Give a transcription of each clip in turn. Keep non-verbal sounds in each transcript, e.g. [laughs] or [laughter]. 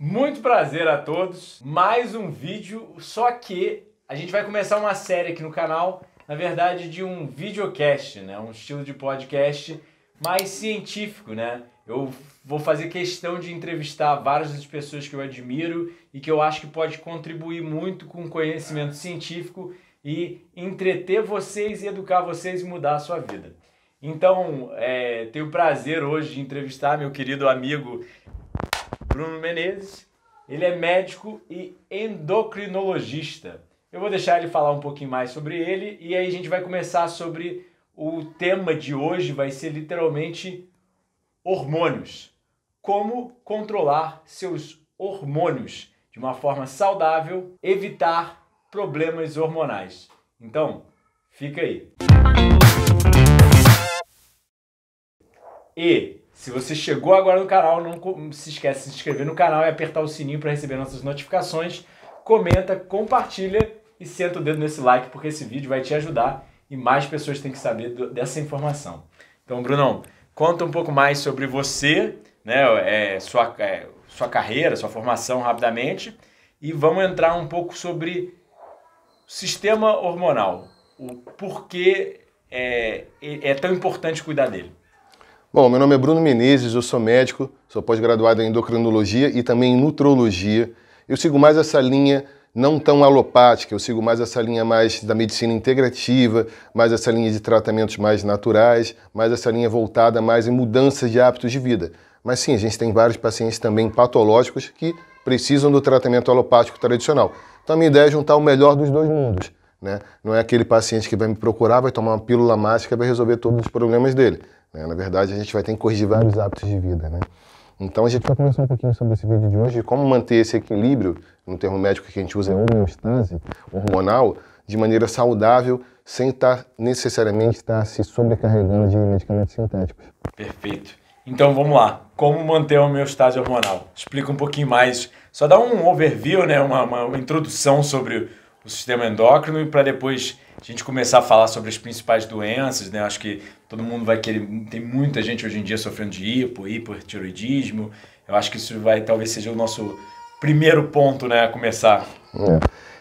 Muito prazer a todos, mais um vídeo, só que a gente vai começar uma série aqui no canal, na verdade de um videocast, né? um estilo de podcast mais científico, né? Eu vou fazer questão de entrevistar várias das pessoas que eu admiro e que eu acho que pode contribuir muito com conhecimento científico e entreter vocês e educar vocês e mudar a sua vida. Então, é, tenho o prazer hoje de entrevistar meu querido amigo Bruno Menezes. Ele é médico e endocrinologista. Eu vou deixar ele falar um pouquinho mais sobre ele e aí a gente vai começar sobre o tema de hoje, vai ser literalmente hormônios. Como controlar seus hormônios de uma forma saudável, evitar problemas hormonais. Então, fica aí. E se você chegou agora no canal, não se esquece de se inscrever no canal e apertar o sininho para receber nossas notificações. Comenta, compartilha e senta o dedo nesse like, porque esse vídeo vai te ajudar e mais pessoas têm que saber dessa informação. Então, Brunão, conta um pouco mais sobre você, né, é, sua, é, sua carreira, sua formação rapidamente e vamos entrar um pouco sobre sistema hormonal, o porquê é, é, é tão importante cuidar dele. Bom, meu nome é Bruno Menezes, eu sou médico, sou pós-graduado em endocrinologia e também em nutrologia. Eu sigo mais essa linha não tão alopática, eu sigo mais essa linha mais da medicina integrativa, mais essa linha de tratamentos mais naturais, mais essa linha voltada mais em mudanças de hábitos de vida. Mas sim, a gente tem vários pacientes também patológicos que precisam do tratamento alopático tradicional. Então a minha ideia é juntar o melhor dos dois mundos. Né? Não é aquele paciente que vai me procurar, vai tomar uma pílula mágica e vai resolver todos os problemas dele. Né? Na verdade, a gente vai ter que corrigir vários hábitos de vida, né? Então a gente vai conversar um pouquinho sobre esse vídeo de hoje, como manter esse equilíbrio, no termo médico que a gente usa é homeostase hormonal, de maneira saudável, sem estar tá necessariamente estar tá se sobrecarregando de medicamentos sintéticos. Perfeito. Então vamos lá. Como manter a homeostase hormonal? Explica um pouquinho mais. Só dá um overview, né? uma, uma introdução sobre o sistema endócrino e para depois a gente começar a falar sobre as principais doenças, né? Acho que todo mundo vai querer, tem muita gente hoje em dia sofrendo de hipo, hipertiroidismo. Eu acho que isso vai talvez seja o nosso primeiro ponto, né, a começar. É.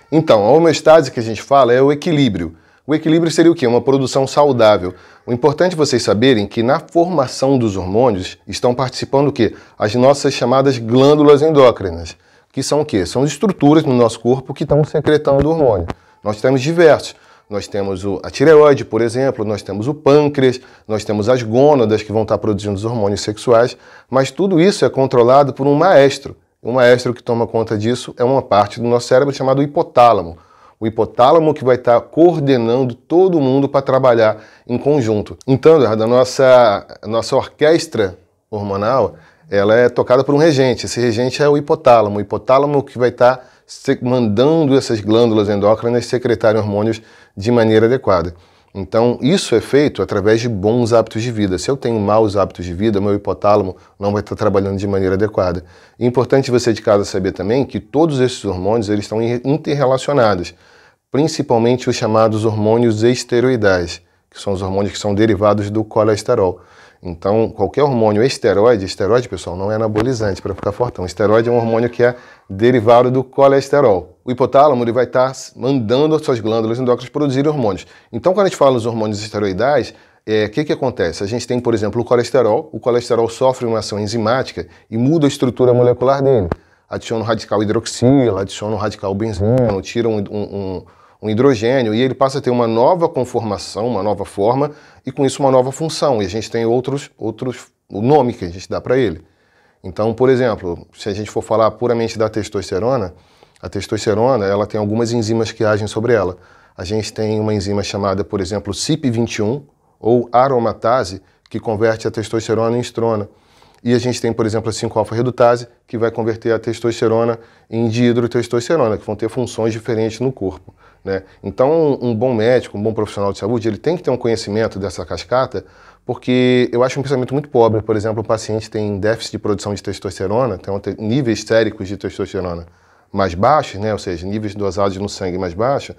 Então, a homeostase que a gente fala é o equilíbrio. O equilíbrio seria o quê? Uma produção saudável. O importante é vocês saberem que na formação dos hormônios estão participando o quê? As nossas chamadas glândulas endócrinas que são o quê? São estruturas no nosso corpo que estão secretando hormônio. Nós temos diversos. Nós temos a tireoide, por exemplo, nós temos o pâncreas, nós temos as gônadas que vão estar produzindo os hormônios sexuais, mas tudo isso é controlado por um maestro. O maestro que toma conta disso é uma parte do nosso cérebro chamado hipotálamo o hipotálamo que vai estar coordenando todo mundo para trabalhar em conjunto. Então, da nossa, nossa orquestra hormonal, ela é tocada por um regente. Esse regente é o hipotálamo. O hipotálamo que vai tá estar mandando essas glândulas endócrinas secretarem hormônios de maneira adequada. Então, isso é feito através de bons hábitos de vida. Se eu tenho maus hábitos de vida, meu hipotálamo não vai estar tá trabalhando de maneira adequada. É importante você de casa saber também que todos esses hormônios eles estão interrelacionados, principalmente os chamados hormônios esteroidais, que são os hormônios que são derivados do colesterol. Então, qualquer hormônio esteroide, esteroide, pessoal, não é anabolizante para ficar fortão. Esteroide é um hormônio que é derivado do colesterol. O hipotálamo ele vai estar tá mandando as suas glândulas endócrinas produzirem hormônios. Então, quando a gente fala dos hormônios esteroidais, o é, que, que acontece? A gente tem, por exemplo, o colesterol. O colesterol sofre uma ação enzimática e muda a estrutura molecular dele. Adiciona um radical hidroxila, adiciona um radical benzeno, tira um, um, um hidrogênio, e ele passa a ter uma nova conformação, uma nova forma, e com isso uma nova função. E a gente tem outros, outros o nome que a gente dá para ele. Então, por exemplo, se a gente for falar puramente da testosterona, a testosterona ela tem algumas enzimas que agem sobre ela. A gente tem uma enzima chamada, por exemplo, CYP21 ou aromatase, que converte a testosterona em estrona. E a gente tem, por exemplo, a 5-alfa-redutase, que vai converter a testosterona em dihidrotestosterona, que vão ter funções diferentes no corpo. Né? Então, um bom médico, um bom profissional de saúde, ele tem que ter um conhecimento dessa cascata, porque eu acho um pensamento muito pobre. Por exemplo, um paciente tem déficit de produção de testosterona, então tem níveis séricos de testosterona mais baixos, né? ou seja, níveis dosados no sangue mais baixos,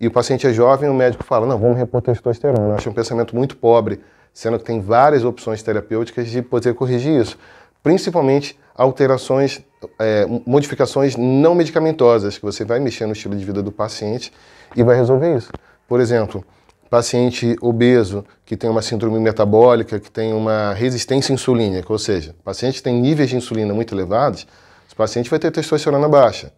e o paciente é jovem, o médico fala, não, vamos repor testosterona. Eu acho um pensamento muito pobre, sendo que tem várias opções terapêuticas de poder corrigir isso principalmente alterações, é, modificações não medicamentosas, que você vai mexer no estilo de vida do paciente e vai resolver isso. Por exemplo, paciente obeso que tem uma síndrome metabólica, que tem uma resistência insulínica, ou seja, paciente tem níveis de insulina muito elevados, esse paciente vai ter testosterona baixa.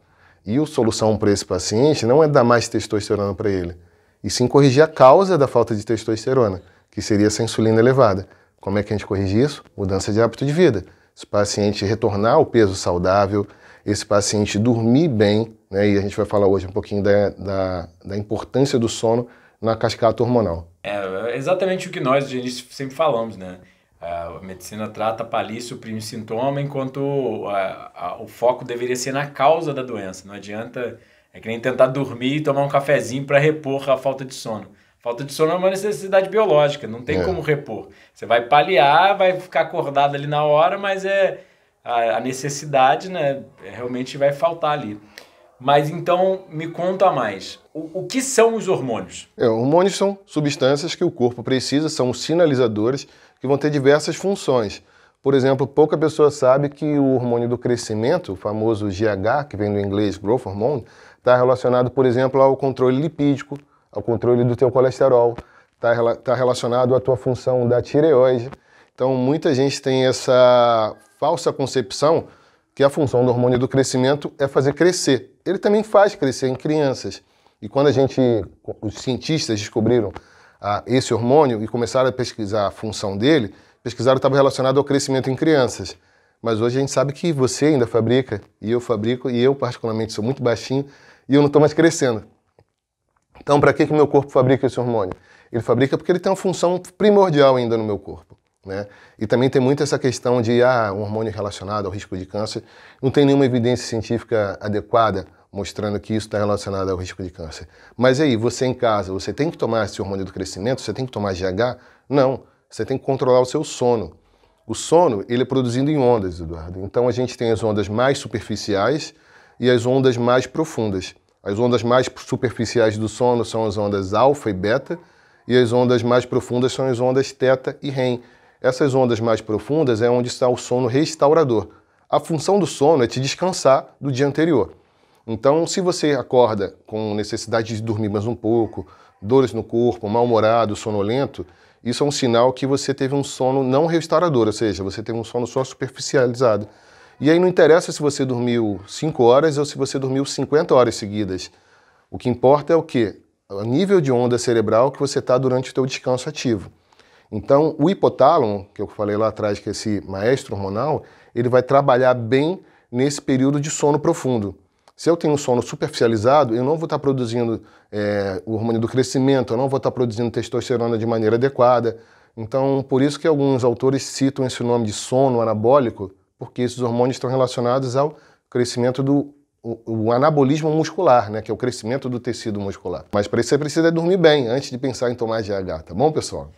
E a solução para esse paciente não é dar mais testosterona para ele, e sim corrigir a causa da falta de testosterona, que seria essa insulina elevada. Como é que a gente corrige isso? Mudança de hábito de vida esse paciente retornar ao peso saudável, esse paciente dormir bem, né? E a gente vai falar hoje um pouquinho da, da, da importância do sono na cascata hormonal. É, é exatamente o que nós, de início, sempre falamos, né? A medicina trata para suprimir o sintoma, enquanto a, a, o foco deveria ser na causa da doença. Não adianta, é que nem tentar dormir e tomar um cafezinho para repor a falta de sono. Falta de sono é uma necessidade biológica, não tem é. como repor. Você vai paliar, vai ficar acordado ali na hora, mas é a, a necessidade, né? Realmente vai faltar ali. Mas então me conta mais. O, o que são os hormônios? É, hormônios são substâncias que o corpo precisa, são sinalizadores que vão ter diversas funções. Por exemplo, pouca pessoa sabe que o hormônio do crescimento, o famoso GH, que vem do inglês growth hormone, está relacionado, por exemplo, ao controle lipídico, ao controle do teu colesterol, está tá relacionado à tua função da tireoide. Então, muita gente tem essa falsa concepção que a função do hormônio do crescimento é fazer crescer. Ele também faz crescer em crianças. E quando a gente, os cientistas descobriram ah, esse hormônio e começaram a pesquisar a função dele, pesquisaram estava relacionado ao crescimento em crianças. Mas hoje a gente sabe que você ainda fabrica, e eu fabrico, e eu particularmente sou muito baixinho, e eu não estou mais crescendo. Então, para que meu corpo fabrica esse hormônio? Ele fabrica porque ele tem uma função primordial ainda no meu corpo. Né? E também tem muito essa questão de ah, um hormônio relacionado ao risco de câncer. Não tem nenhuma evidência científica adequada mostrando que isso está relacionado ao risco de câncer. Mas aí, você em casa, você tem que tomar esse hormônio do crescimento? Você tem que tomar GH? Não. Você tem que controlar o seu sono. O sono, ele é produzido em ondas, Eduardo. Então a gente tem as ondas mais superficiais e as ondas mais profundas. As ondas mais superficiais do sono são as ondas alfa e beta, e as ondas mais profundas são as ondas teta e REM. Essas ondas mais profundas é onde está o sono restaurador. A função do sono é te descansar do dia anterior. Então, se você acorda com necessidade de dormir mais um pouco, dores no corpo, mal-humorado, sonolento, isso é um sinal que você teve um sono não restaurador, ou seja, você teve um sono só superficializado. E aí não interessa se você dormiu 5 horas ou se você dormiu 50 horas seguidas. O que importa é o quê? O nível de onda cerebral que você está durante o teu descanso ativo. Então, o hipotálamo, que eu falei lá atrás que é esse maestro hormonal, ele vai trabalhar bem nesse período de sono profundo. Se eu tenho um sono superficializado, eu não vou estar tá produzindo é, o hormônio do crescimento, eu não vou estar tá produzindo testosterona de maneira adequada. Então, por isso que alguns autores citam esse nome de sono anabólico, porque esses hormônios estão relacionados ao crescimento do o, o anabolismo muscular, né, que é o crescimento do tecido muscular. Mas para isso você precisa dormir bem antes de pensar em tomar GH, tá bom, pessoal?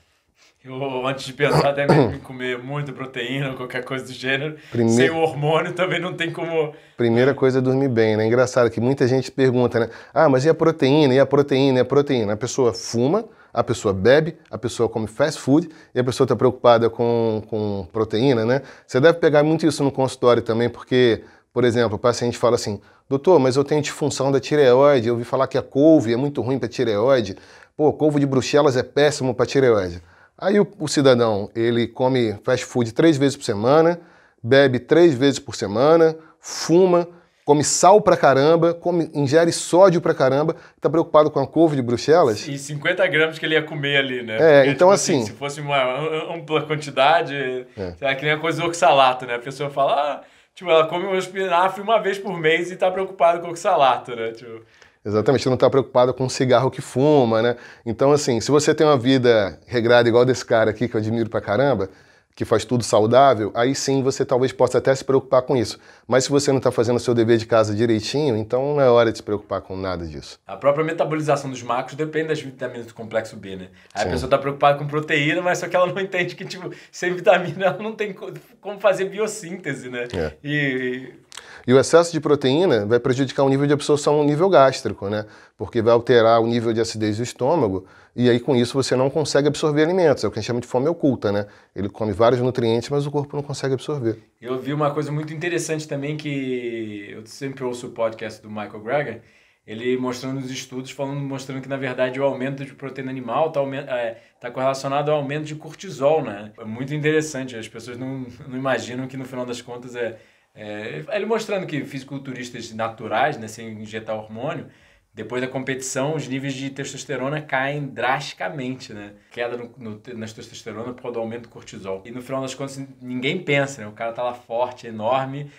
Eu, antes de pensar, até mesmo em comer muita proteína ou qualquer coisa do gênero, sem o hormônio também não tem como. Primeira coisa é dormir bem, né? Engraçado que muita gente pergunta, né? Ah, mas e a proteína? E a proteína? E a proteína? A pessoa fuma, a pessoa bebe, a pessoa come fast food e a pessoa está preocupada com, com proteína, né? Você deve pegar muito isso no consultório também, porque, por exemplo, o paciente fala assim: doutor, mas eu tenho disfunção da tireoide, eu ouvi falar que a couve é muito ruim para tireoide. Pô, couve de bruxelas é péssimo para tireoide. Aí o, o cidadão, ele come fast food três vezes por semana, bebe três vezes por semana, fuma, come sal pra caramba, come, ingere sódio pra caramba, tá preocupado com a couve de Bruxelas. E 50 gramas que ele ia comer ali, né? É, Porque, então tipo, assim, assim- Se fosse uma ampla quantidade, é. será que nem a coisa do oxalato, né? A pessoa fala, ah, tipo, ela come um espinafre uma vez por mês e tá preocupado com o oxalato, né? Tipo. Exatamente, você não está preocupado com o cigarro que fuma, né? Então, assim, se você tem uma vida regrada igual desse cara aqui, que eu admiro pra caramba, que faz tudo saudável, aí sim você talvez possa até se preocupar com isso. Mas se você não está fazendo o seu dever de casa direitinho, então não é hora de se preocupar com nada disso. A própria metabolização dos macros depende das vitaminas do complexo B, né? Aí a pessoa está preocupada com proteína, mas só que ela não entende que, tipo, sem vitamina ela não tem como fazer biossíntese, né? É. e e o excesso de proteína vai prejudicar o nível de absorção no nível gástrico, né? Porque vai alterar o nível de acidez do estômago e aí com isso você não consegue absorver alimentos. É o que a gente chama de fome oculta, né? Ele come vários nutrientes, mas o corpo não consegue absorver. Eu vi uma coisa muito interessante também que eu sempre ouço o podcast do Michael Greger, ele mostrando os estudos, falando, mostrando que na verdade o aumento de proteína animal está é, tá correlacionado ao aumento de cortisol, né? É muito interessante, as pessoas não, não imaginam que no final das contas é é, ele mostrando que fisiculturistas naturais, né, sem injetar hormônio, depois da competição, os níveis de testosterona caem drasticamente, né? Queda no, no, nas testosterona por causa do aumento do cortisol. E no final das contas, ninguém pensa, né? O cara tá lá forte, enorme,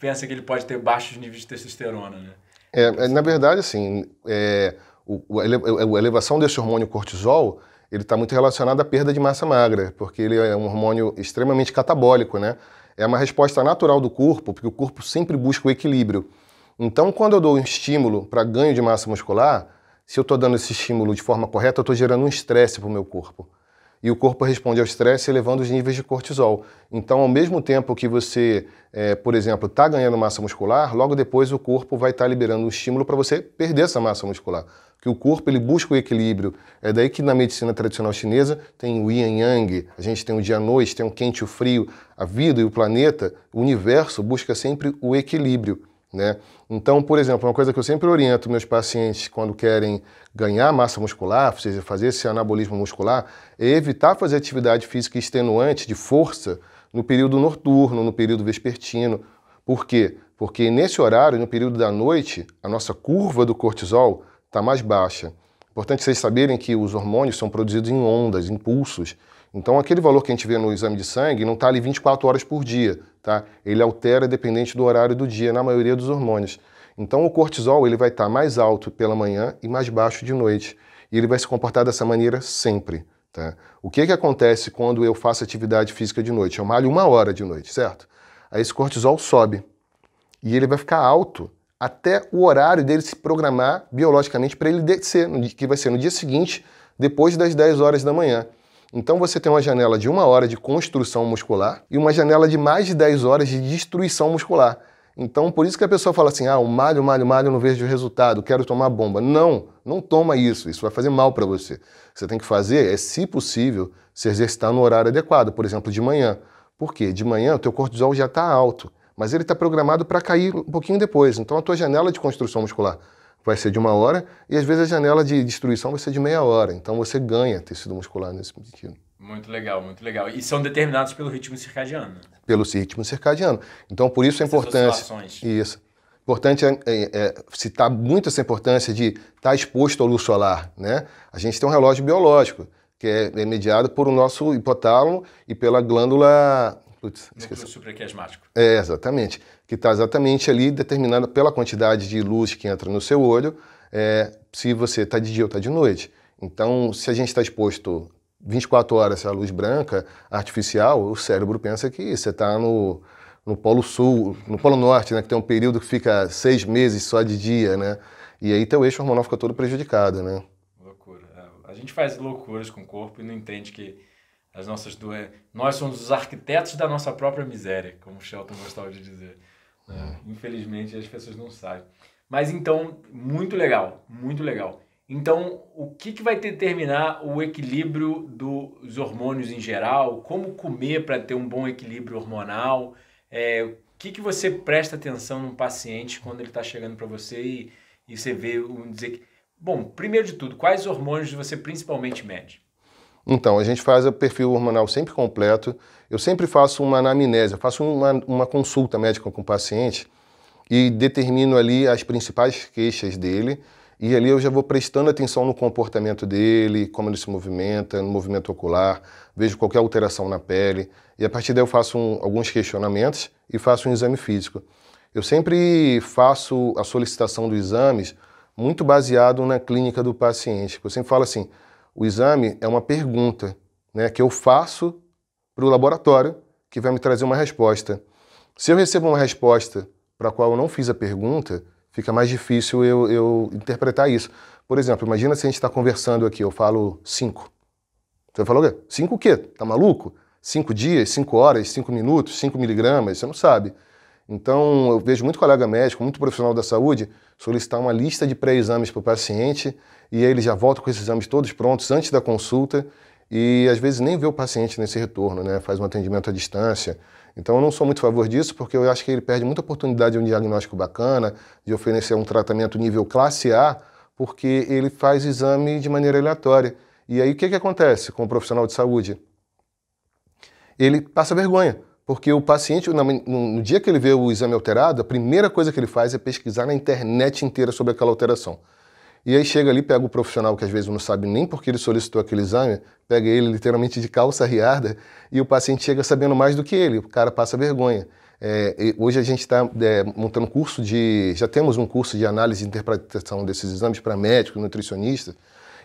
pensa que ele pode ter baixos níveis de testosterona, né? É, é na verdade, assim, é, o, a elevação desse hormônio cortisol, ele está muito relacionado à perda de massa magra, porque ele é um hormônio extremamente catabólico, né? É uma resposta natural do corpo, porque o corpo sempre busca o equilíbrio. Então, quando eu dou um estímulo para ganho de massa muscular, se eu estou dando esse estímulo de forma correta, eu estou gerando um estresse para o meu corpo. E o corpo responde ao estresse elevando os níveis de cortisol. Então, ao mesmo tempo que você, é, por exemplo, está ganhando massa muscular, logo depois o corpo vai estar tá liberando um estímulo para você perder essa massa muscular que o corpo ele busca o equilíbrio. É daí que na medicina tradicional chinesa tem o yin yang, a gente tem o dia a noite, tem o quente e o frio. A vida e o planeta, o universo busca sempre o equilíbrio, né? Então, por exemplo, uma coisa que eu sempre oriento meus pacientes quando querem ganhar massa muscular, ou seja, fazer esse anabolismo muscular, é evitar fazer atividade física extenuante de força no período noturno, no período vespertino. Por quê? Porque nesse horário, no período da noite, a nossa curva do cortisol está mais baixa. Importante vocês saberem que os hormônios são produzidos em ondas, impulsos. Então, aquele valor que a gente vê no exame de sangue não está ali 24 horas por dia, tá? Ele altera dependente do horário do dia na maioria dos hormônios. Então, o cortisol ele vai estar tá mais alto pela manhã e mais baixo de noite. E ele vai se comportar dessa maneira sempre, tá? O que, que acontece quando eu faço atividade física de noite? Eu malho uma hora de noite, certo? Aí esse cortisol sobe e ele vai ficar alto até o horário dele se programar biologicamente para ele descer, que vai ser no dia seguinte, depois das 10 horas da manhã. Então você tem uma janela de uma hora de construção muscular e uma janela de mais de 10 horas de destruição muscular. Então, por isso que a pessoa fala assim: ah, o malho, malho, malho, não vejo resultado, quero tomar bomba. Não, não toma isso, isso vai fazer mal para você. O que você tem que fazer é, se possível, se exercitar no horário adequado, por exemplo, de manhã. Por quê? De manhã o teu cortisol já está alto mas ele está programado para cair um pouquinho depois. Então a tua janela de construção muscular vai ser de uma hora e às vezes a janela de destruição vai ser de meia hora. Então você ganha tecido muscular nesse sentido. Muito legal, muito legal. E são determinados pelo ritmo circadiano. Né? Pelo ritmo circadiano. Então por isso é a importância. Isso. Importante é, é, é, citar muito essa importância de estar tá exposto à luz solar, né? A gente tem um relógio biológico que é, é mediado por o nosso hipotálamo e pela glândula Putz, núcleo supraquiasmático. É, exatamente. Que está exatamente ali determinado pela quantidade de luz que entra no seu olho, é, se você está de dia ou está de noite. Então, se a gente está exposto 24 horas à luz branca artificial, o cérebro pensa que você está no, no Polo Sul, no Polo Norte, né, que tem um período que fica seis meses só de dia, né? E aí teu eixo hormonal fica todo prejudicado, né? Loucura. É, a gente faz loucuras com o corpo e não entende que as nossas doenças. Nós somos os arquitetos da nossa própria miséria, como Shelton gostava de dizer. Né? É. Infelizmente, as pessoas não sabem. Mas então, muito legal, muito legal. Então, o que, que vai determinar o equilíbrio dos hormônios em geral? Como comer para ter um bom equilíbrio hormonal? É, o que, que você presta atenção no paciente quando ele está chegando para você e, e você vê um dizer que... Bom, primeiro de tudo, quais hormônios você principalmente mede? Então, a gente faz o perfil hormonal sempre completo. Eu sempre faço uma anamnese, faço uma, uma consulta médica com o paciente e determino ali as principais queixas dele. E ali eu já vou prestando atenção no comportamento dele, como ele se movimenta, no movimento ocular, vejo qualquer alteração na pele. E a partir daí eu faço um, alguns questionamentos e faço um exame físico. Eu sempre faço a solicitação dos exames muito baseado na clínica do paciente. Eu sempre falo assim: o exame é uma pergunta né, que eu faço para o laboratório que vai me trazer uma resposta. Se eu recebo uma resposta para a qual eu não fiz a pergunta, fica mais difícil eu, eu interpretar isso. Por exemplo, imagina se a gente está conversando aqui, eu falo cinco. Você falou o quê? Cinco o quê? Tá maluco? Cinco dias, cinco horas, cinco minutos, cinco miligramas, você não sabe. Então, eu vejo muito colega médico, muito profissional da saúde, solicitar uma lista de pré-exames para o paciente e ele já volta com esses exames todos prontos antes da consulta e às vezes nem vê o paciente nesse retorno, né? faz um atendimento à distância. Então eu não sou muito a favor disso, porque eu acho que ele perde muita oportunidade de um diagnóstico bacana, de oferecer um tratamento nível classe A, porque ele faz exame de maneira aleatória. E aí o que, que acontece com o profissional de saúde? Ele passa vergonha, porque o paciente, no dia que ele vê o exame alterado, a primeira coisa que ele faz é pesquisar na internet inteira sobre aquela alteração. E aí chega ali, pega o profissional que às vezes não sabe nem porque ele solicitou aquele exame, pega ele literalmente de calça riada e o paciente chega sabendo mais do que ele, o cara passa vergonha. É, hoje a gente está é, montando curso de. Já temos um curso de análise e interpretação desses exames para médicos, nutricionistas,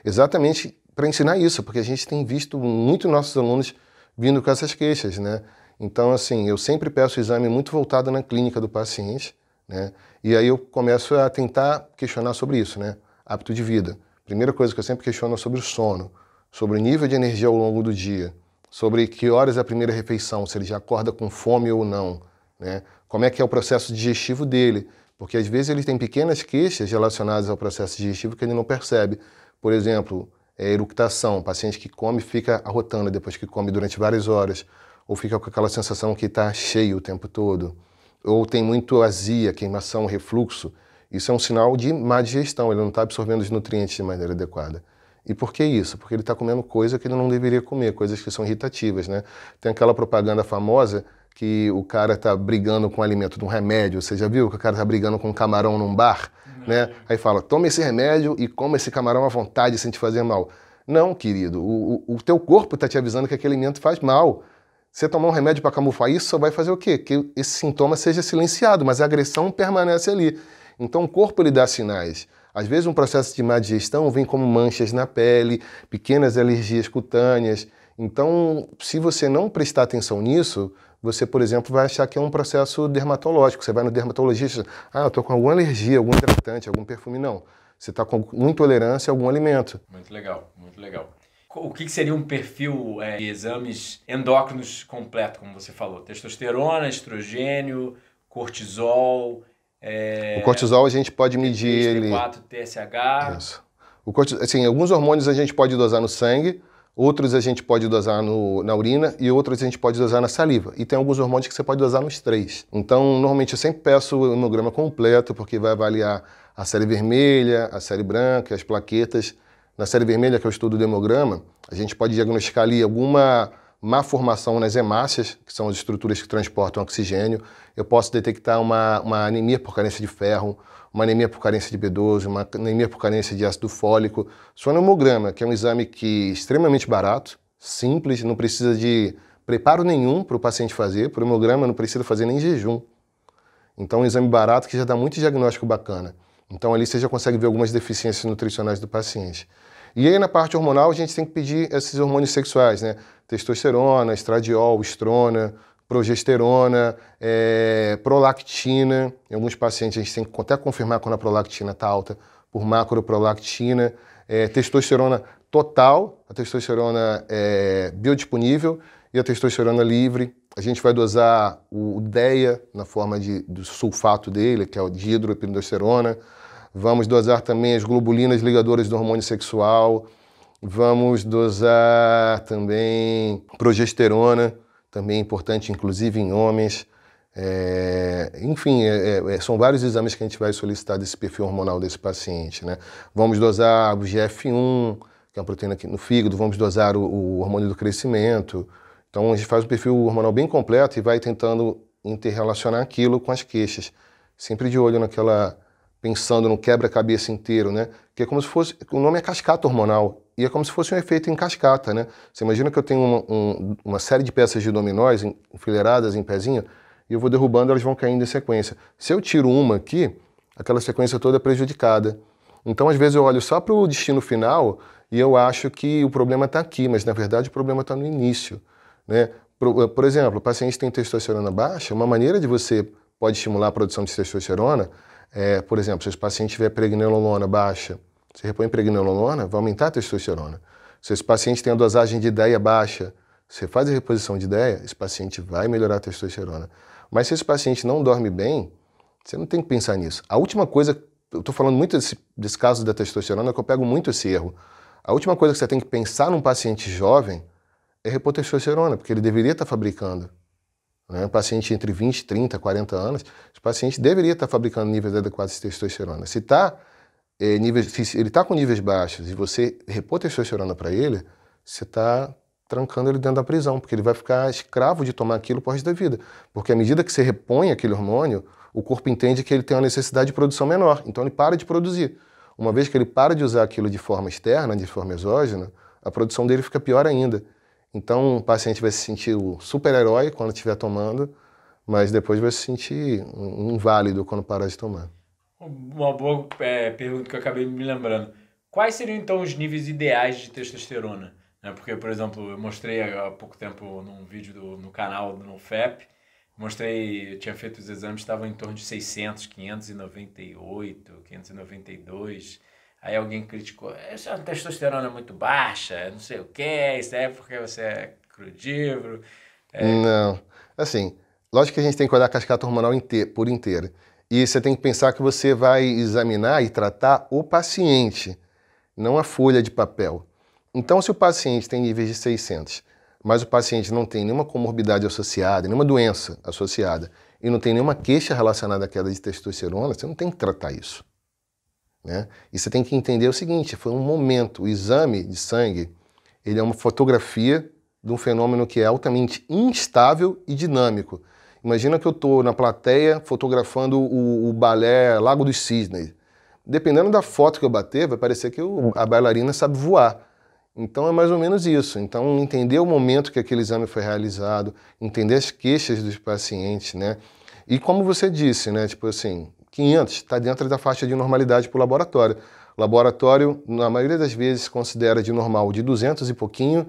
exatamente para ensinar isso, porque a gente tem visto muito nossos alunos vindo com essas queixas, né? Então, assim, eu sempre peço o exame muito voltado na clínica do paciente, né? E aí eu começo a tentar questionar sobre isso, né? hábito de vida. Primeira coisa que eu sempre questiono é sobre o sono, sobre o nível de energia ao longo do dia, sobre que horas é a primeira refeição, se ele já acorda com fome ou não, né? como é que é o processo digestivo dele, porque às vezes ele tem pequenas queixas relacionadas ao processo digestivo que ele não percebe. Por exemplo, é, eructação, paciente que come fica arrotando depois que come durante várias horas, ou fica com aquela sensação que está cheio o tempo todo, ou tem muito azia, queimação, refluxo, isso é um sinal de má digestão, ele não está absorvendo os nutrientes de maneira adequada. E por que isso? Porque ele está comendo coisa que ele não deveria comer, coisas que são irritativas, né? Tem aquela propaganda famosa que o cara está brigando com o alimento de um remédio. Você já viu que o cara está brigando com um camarão num bar? Né? Aí fala, toma esse remédio e coma esse camarão à vontade sem te fazer mal. Não, querido, o, o, teu corpo está te avisando que aquele alimento faz mal. Você tomar um remédio para camuflar isso só vai fazer o quê? Que esse sintoma seja silenciado, mas a agressão permanece ali. Então o corpo ele dá sinais. Às vezes um processo de má digestão vem como manchas na pele, pequenas alergias cutâneas. Então, se você não prestar atenção nisso, você, por exemplo, vai achar que é um processo dermatológico. Você vai no dermatologista, ah, eu estou com alguma alergia, algum hidratante, algum perfume. Não. Você está com intolerância a algum alimento. Muito legal, muito legal. O que seria um perfil é, de exames endócrinos completo, como você falou? Testosterona, estrogênio, cortisol, é... O cortisol a gente pode medir T3, ele. T4, TSH. Isso. O cortisol, assim, alguns hormônios a gente pode dosar no sangue, outros a gente pode dosar no, na urina e outros a gente pode dosar na saliva. E tem alguns hormônios que você pode dosar nos três. Então, normalmente eu sempre peço o hemograma completo, porque vai avaliar a série vermelha, a série branca, as plaquetas. Na série vermelha, que é o estudo do hemograma, a gente pode diagnosticar ali alguma má formação nas hemácias, que são as estruturas que transportam oxigênio. Eu posso detectar uma, uma anemia por carência de ferro, uma anemia por carência de B12, uma anemia por carência de ácido fólico. hemograma que é um exame que é extremamente barato, simples, não precisa de preparo nenhum para o paciente fazer, para o hemograma não precisa fazer nem jejum. Então, é um exame barato que já dá muito diagnóstico bacana. Então, ali você já consegue ver algumas deficiências nutricionais do paciente. E aí, na parte hormonal, a gente tem que pedir esses hormônios sexuais, né? testosterona, estradiol, estrona, progesterona, é, prolactina. Em alguns pacientes a gente tem que até confirmar quando a prolactina está alta por macroprolactina, é, testosterona total, a testosterona é, biodisponível e a testosterona livre. A gente vai dosar o DEA na forma de, do sulfato dele, que é o dihidroepindosterona. Vamos dosar também as globulinas ligadoras do hormônio sexual, Vamos dosar também progesterona, também importante, inclusive em homens. É, enfim, é, é, é, são vários exames que a gente vai solicitar desse perfil hormonal desse paciente. Né? Vamos dosar o GF1, que é uma proteína aqui no fígado, vamos dosar o, o, hormônio do crescimento. Então a gente faz um perfil hormonal bem completo e vai tentando interrelacionar aquilo com as queixas. Sempre de olho naquela, pensando no quebra-cabeça inteiro, né? Que é como se fosse, o nome é cascata hormonal, e é como se fosse um efeito em cascata, né? Você imagina que eu tenho uma, um, uma série de peças de dominóis enfileiradas em pezinho e eu vou derrubando, elas vão caindo em sequência. Se eu tiro uma aqui, aquela sequência toda é prejudicada. Então, às vezes, eu olho só para o destino final e eu acho que o problema está aqui, mas na verdade o problema está no início. Né? Por, eh, por exemplo, o paciente tem testosterona baixa, uma maneira de você pode estimular a produção de testosterona é, por exemplo, se o paciente tiver pregnenolona baixa, você repõe pregnenolona, vai aumentar a testosterona. Se esse paciente tem a dosagem de ideia baixa, você faz a reposição de ideia, esse paciente vai melhorar a testosterona. Mas se esse paciente não dorme bem, você não tem que pensar nisso. A última coisa, eu estou falando muito desse, desse caso da testosterona, que eu pego muito esse erro. A última coisa que você tem que pensar num paciente jovem é repor testosterona, porque ele deveria estar tá fabricando. Né? Um paciente entre 20, 30, 40 anos, esse paciente deveria estar tá fabricando níveis adequados de testosterona. Se está é, níveis, se ele está com níveis baixos e você repor testosterona para ele, você está trancando ele dentro da prisão, porque ele vai ficar escravo de tomar aquilo por resto da vida. Porque à medida que você repõe aquele hormônio, o corpo entende que ele tem uma necessidade de produção menor, então ele para de produzir. Uma vez que ele para de usar aquilo de forma externa, de forma exógena, a produção dele fica pior ainda. Então o paciente vai se sentir o super-herói quando estiver tomando, mas depois vai se sentir inválido quando parar de tomar. Uma boa é, pergunta que eu acabei me lembrando. Quais seriam então os níveis ideais de testosterona? Né? Porque, por exemplo, eu mostrei há pouco tempo num vídeo do, no canal do FEP, mostrei, eu tinha feito os exames, estava em torno de 600, 598, 592. Aí alguém criticou, a testosterona é muito baixa, não sei o que, isso é porque você é crudívoro. É... Não, assim, lógico que a gente tem que olhar a cascata hormonal inte por inteira. E você tem que pensar que você vai examinar e tratar o paciente, não a folha de papel. Então, se o paciente tem níveis de 600, mas o paciente não tem nenhuma comorbidade associada, nenhuma doença associada, e não tem nenhuma queixa relacionada à queda de testosterona, você não tem que tratar isso. Né? E você tem que entender o seguinte, foi um momento, o exame de sangue, ele é uma fotografia de um fenômeno que é altamente instável e dinâmico. Imagina que eu estou na plateia fotografando o, o, balé Lago dos Cisnes. Dependendo da foto que eu bater, vai parecer que eu, a bailarina sabe voar. Então é mais ou menos isso. Então entender o momento que aquele exame foi realizado, entender as queixas dos pacientes, né? E como você disse, né? Tipo assim, 500 está dentro da faixa de normalidade para o laboratório. Laboratório, na maioria das vezes, considera de normal de 200 e pouquinho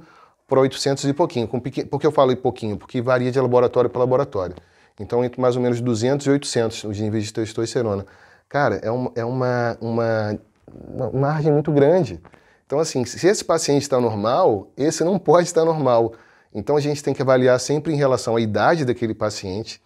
para 800 e pouquinho. Com pequ... Por que eu falo e pouquinho? Porque varia de laboratório para laboratório. Então, entre mais ou menos 200 e 800 os níveis de testosterona. Cara, é, é uma, uma, uma margem muito grande. Então, assim, se esse paciente está normal, esse não pode estar normal. Então, a gente tem que avaliar sempre em relação à idade daquele paciente.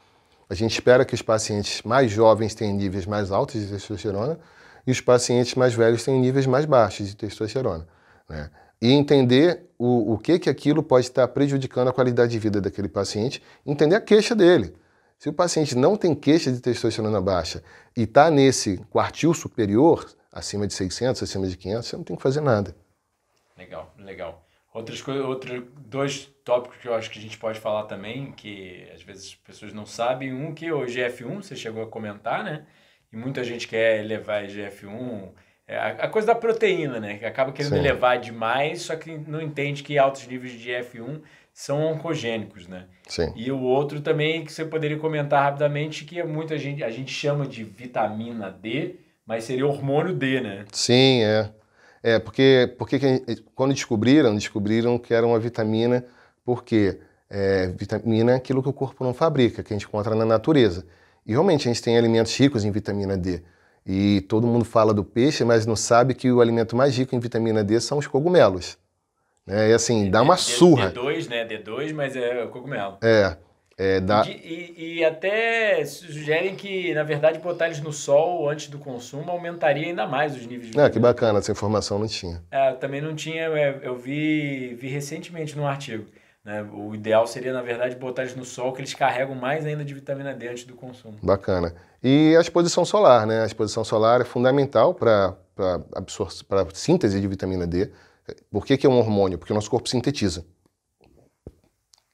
A gente espera que os pacientes mais jovens tenham níveis mais altos de testosterona e os pacientes mais velhos tenham níveis mais baixos de testosterona. Né? e entender o, o que, que aquilo pode estar prejudicando a qualidade de vida daquele paciente, entender a queixa dele. Se o paciente não tem queixa de testosterona baixa e está nesse quartil superior, acima de 600, acima de 500, você não tem que fazer nada. Legal, legal. Outras outro, dois tópicos que eu acho que a gente pode falar também, que às vezes as pessoas não sabem. Um que é o GF1, você chegou a comentar, né? E muita gente quer elevar GF1, é a coisa da proteína, né? Que acaba querendo Sim. elevar demais, só que não entende que altos níveis de F1 são oncogênicos, né? Sim. E o outro também que você poderia comentar rapidamente que é muita gente a gente chama de vitamina D, mas seria hormônio D, né? Sim, é. É, porque, porque quando descobriram, descobriram que era uma vitamina, porque é, vitamina é aquilo que o corpo não fabrica, que a gente encontra na natureza. E realmente a gente tem alimentos ricos em vitamina D. E todo mundo fala do peixe, mas não sabe que o alimento mais rico em vitamina D são os cogumelos. Né? E assim, é, dá é uma D, surra. D2, né? D2, mas é cogumelo. É. é dá... E, e, até sugerem que, na verdade, botar eles no sol antes do consumo aumentaria ainda mais os níveis de. Ah, que bacana, essa informação não tinha. É, também não tinha, é, eu vi, vi recentemente num artigo. Né? O ideal seria, na verdade, botar eles no sol, que eles carregam mais ainda de vitamina D antes do consumo. Bacana. E a exposição solar, né? A exposição solar é fundamental para a síntese de vitamina D. Por que, que é um hormônio? Porque o nosso corpo sintetiza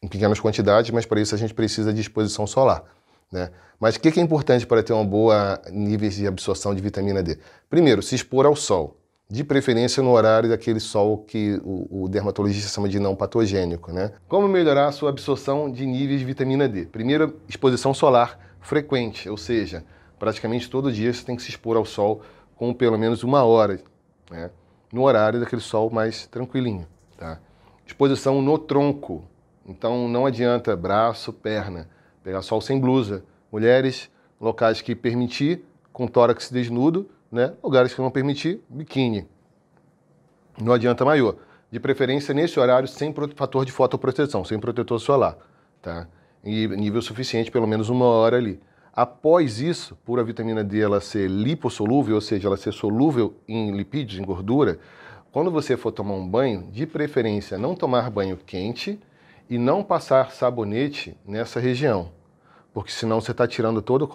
em pequenas quantidades, mas para isso a gente precisa de exposição solar. Né? Mas o que, que é importante para ter uma boa nível de absorção de vitamina D? Primeiro, se expor ao sol de preferência no horário daquele sol que o, o, dermatologista chama de não patogênico. Né? Como melhorar a sua absorção de níveis de vitamina D? Primeiro, exposição solar frequente, ou seja, praticamente todo dia você tem que se expor ao sol com pelo menos uma hora, né? no horário daquele sol mais tranquilinho. Tá? Exposição no tronco, então não adianta braço, perna, pegar sol sem blusa. Mulheres, locais que permitir, com tórax desnudo, né? Lugares que vão permitir, biquíni. Não adianta maior. De preferência nesse horário sem fator de fotoproteção, sem protetor solar. Tá? E nível suficiente, pelo menos uma hora ali. Após isso, por a vitamina D ela ser lipossolúvel, ou seja, ela ser solúvel em lipídios, em gordura, quando você for tomar um banho, de preferência não tomar banho quente e não passar sabonete nessa região, porque senão você está tirando todo o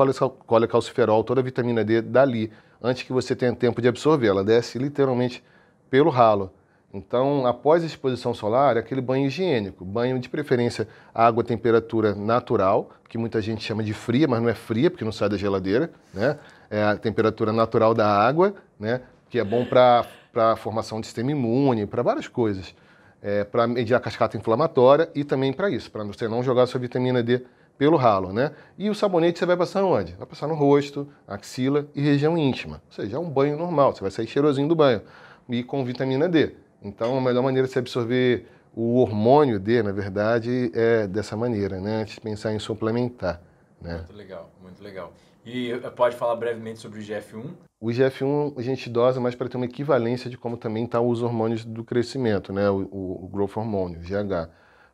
colecalciferol, toda a vitamina D dali antes que você tenha tempo de absorver. Ela desce literalmente pelo ralo. Então, após a exposição solar, é aquele banho higiênico. Banho de preferência água temperatura natural, que muita gente chama de fria, mas não é fria porque não sai da geladeira, né? É a temperatura natural da água, né? Que é bom para a formação de sistema imune, para várias coisas. É, para mediar a cascata inflamatória e também para isso, para você não jogar sua vitamina D pelo ralo, né? E o sabonete você vai passar onde? Vai passar no rosto, axila e região íntima. Ou seja, é um banho normal, você vai sair cheirosinho do banho e com vitamina D. Então, a melhor maneira de você absorver o hormônio D, na verdade, é dessa maneira, né? Antes de pensar em suplementar. Né? Muito legal, muito legal. E eh, pode falar brevemente sobre o GF1? O GF1 a gente dosa mais para ter uma equivalência de como também estão tá os hormônios do crescimento, né? O, o, o growth hormônio, GH.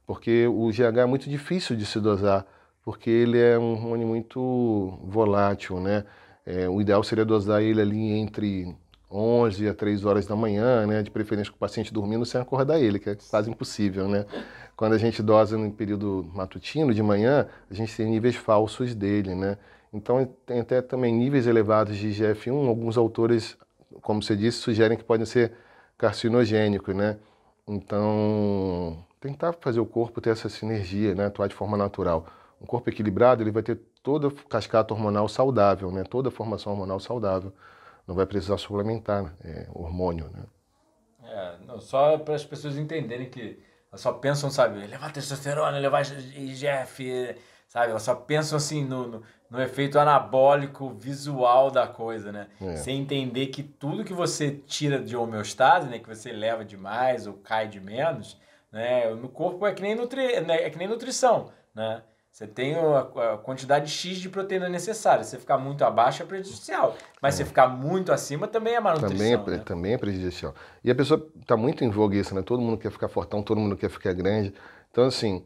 Porque o GH é muito difícil de se dosar porque ele é um hormônio muito volátil, né? É, o ideal seria dosar ele ali entre 11 a 3 horas da manhã, né? De preferência com o paciente dormindo sem acordar ele, que é quase impossível, né? Quando a gente dosa no período matutino, de manhã, a gente tem níveis falsos dele, né? Então, tem até também níveis elevados de IGF-1. Alguns autores, como você disse, sugerem que podem ser carcinogênicos, né? Então, tentar fazer o corpo ter essa sinergia, né? Atuar de forma natural. Um corpo equilibrado, ele vai ter toda a cascata hormonal saudável, né? Toda a formação hormonal saudável. Não vai precisar suplementar né? é, hormônio, né? É, não, só para as pessoas entenderem que elas só pensam, sabe, levar testosterona, levar IGF, sabe? Elas só pensam assim no, no, no efeito anabólico visual da coisa, né? É. Sem entender que tudo que você tira de homeostase, né, que você leva demais ou cai de menos, né, no corpo é que nem, nutri, né? é que nem nutrição, né? Você tem a, quantidade X de proteína necessária. Se você ficar muito abaixo é prejudicial. Mas se ficar muito acima também é malnutrição. Também é, né? também é prejudicial. E a pessoa está muito em vogue isso, né? Todo mundo quer ficar fortão, todo mundo quer ficar grande. Então, assim,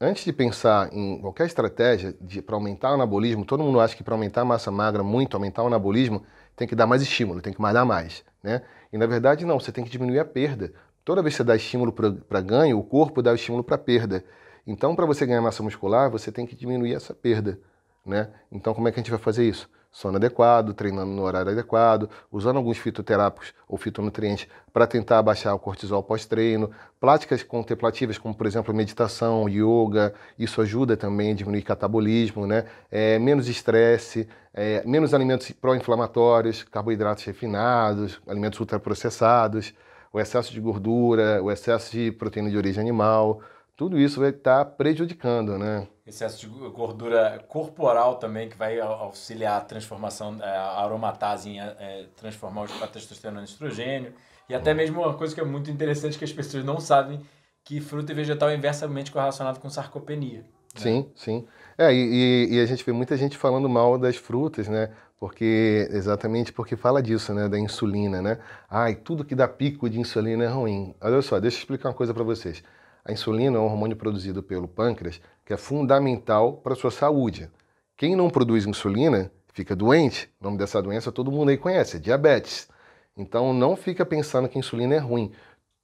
antes de pensar em qualquer estratégia para aumentar o anabolismo, todo mundo acha que para aumentar a massa magra muito, aumentar o anabolismo, tem que dar mais estímulo, tem que malhar mais, né? E na verdade não, você tem que diminuir a perda. Toda vez que você dá estímulo para ganho, o corpo dá o estímulo para perda. Então, para você ganhar massa muscular, você tem que diminuir essa perda, né? Então, como é que a gente vai fazer isso? Sono adequado, treinando no horário adequado, usando alguns fitoterápicos ou fitonutrientes para tentar abaixar o cortisol pós-treino, práticas contemplativas, como por exemplo meditação, yoga, isso ajuda também a diminuir catabolismo, né? É, menos estresse, é, menos alimentos pró-inflamatórios, carboidratos refinados, alimentos ultraprocessados, o excesso de gordura, o excesso de proteína de origem animal, tudo isso vai estar tá prejudicando, né? Excesso de gordura corporal também, que vai auxiliar a transformação, a é, aromatase em assim, é, é, transformar o testosterona em estrogênio. E até mesmo uma coisa que é muito interessante que as pessoas não sabem, que fruta e vegetal é inversamente correlacionado com sarcopenia. Né? Sim, sim. É, e, e, a gente vê muita gente falando mal das frutas, né? Porque, exatamente porque fala disso, né? Da insulina, né? Ai, tudo que dá pico de insulina é ruim. Olha só, deixa eu explicar uma coisa para vocês. A insulina é um hormônio produzido pelo pâncreas que é fundamental para a sua saúde. Quem não produz insulina fica doente. O nome dessa doença todo mundo aí conhece, é diabetes. Então não fica pensando que insulina é ruim.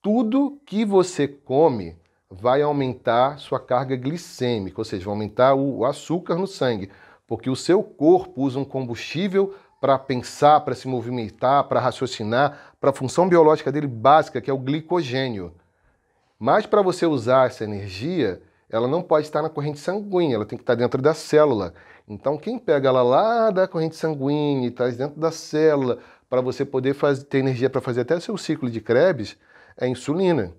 Tudo que você come vai aumentar sua carga glicêmica, ou seja, vai aumentar o açúcar no sangue, porque o seu corpo usa um combustível para pensar, para se movimentar, para raciocinar, para a função biológica dele básica, que é o glicogênio. Mas para você usar essa energia, ela não pode estar na corrente sanguínea, ela tem que estar dentro da célula. Então, quem pega ela lá da corrente sanguínea e traz dentro da célula para você poder fazer, ter energia para fazer até o seu ciclo de Krebs é a insulina.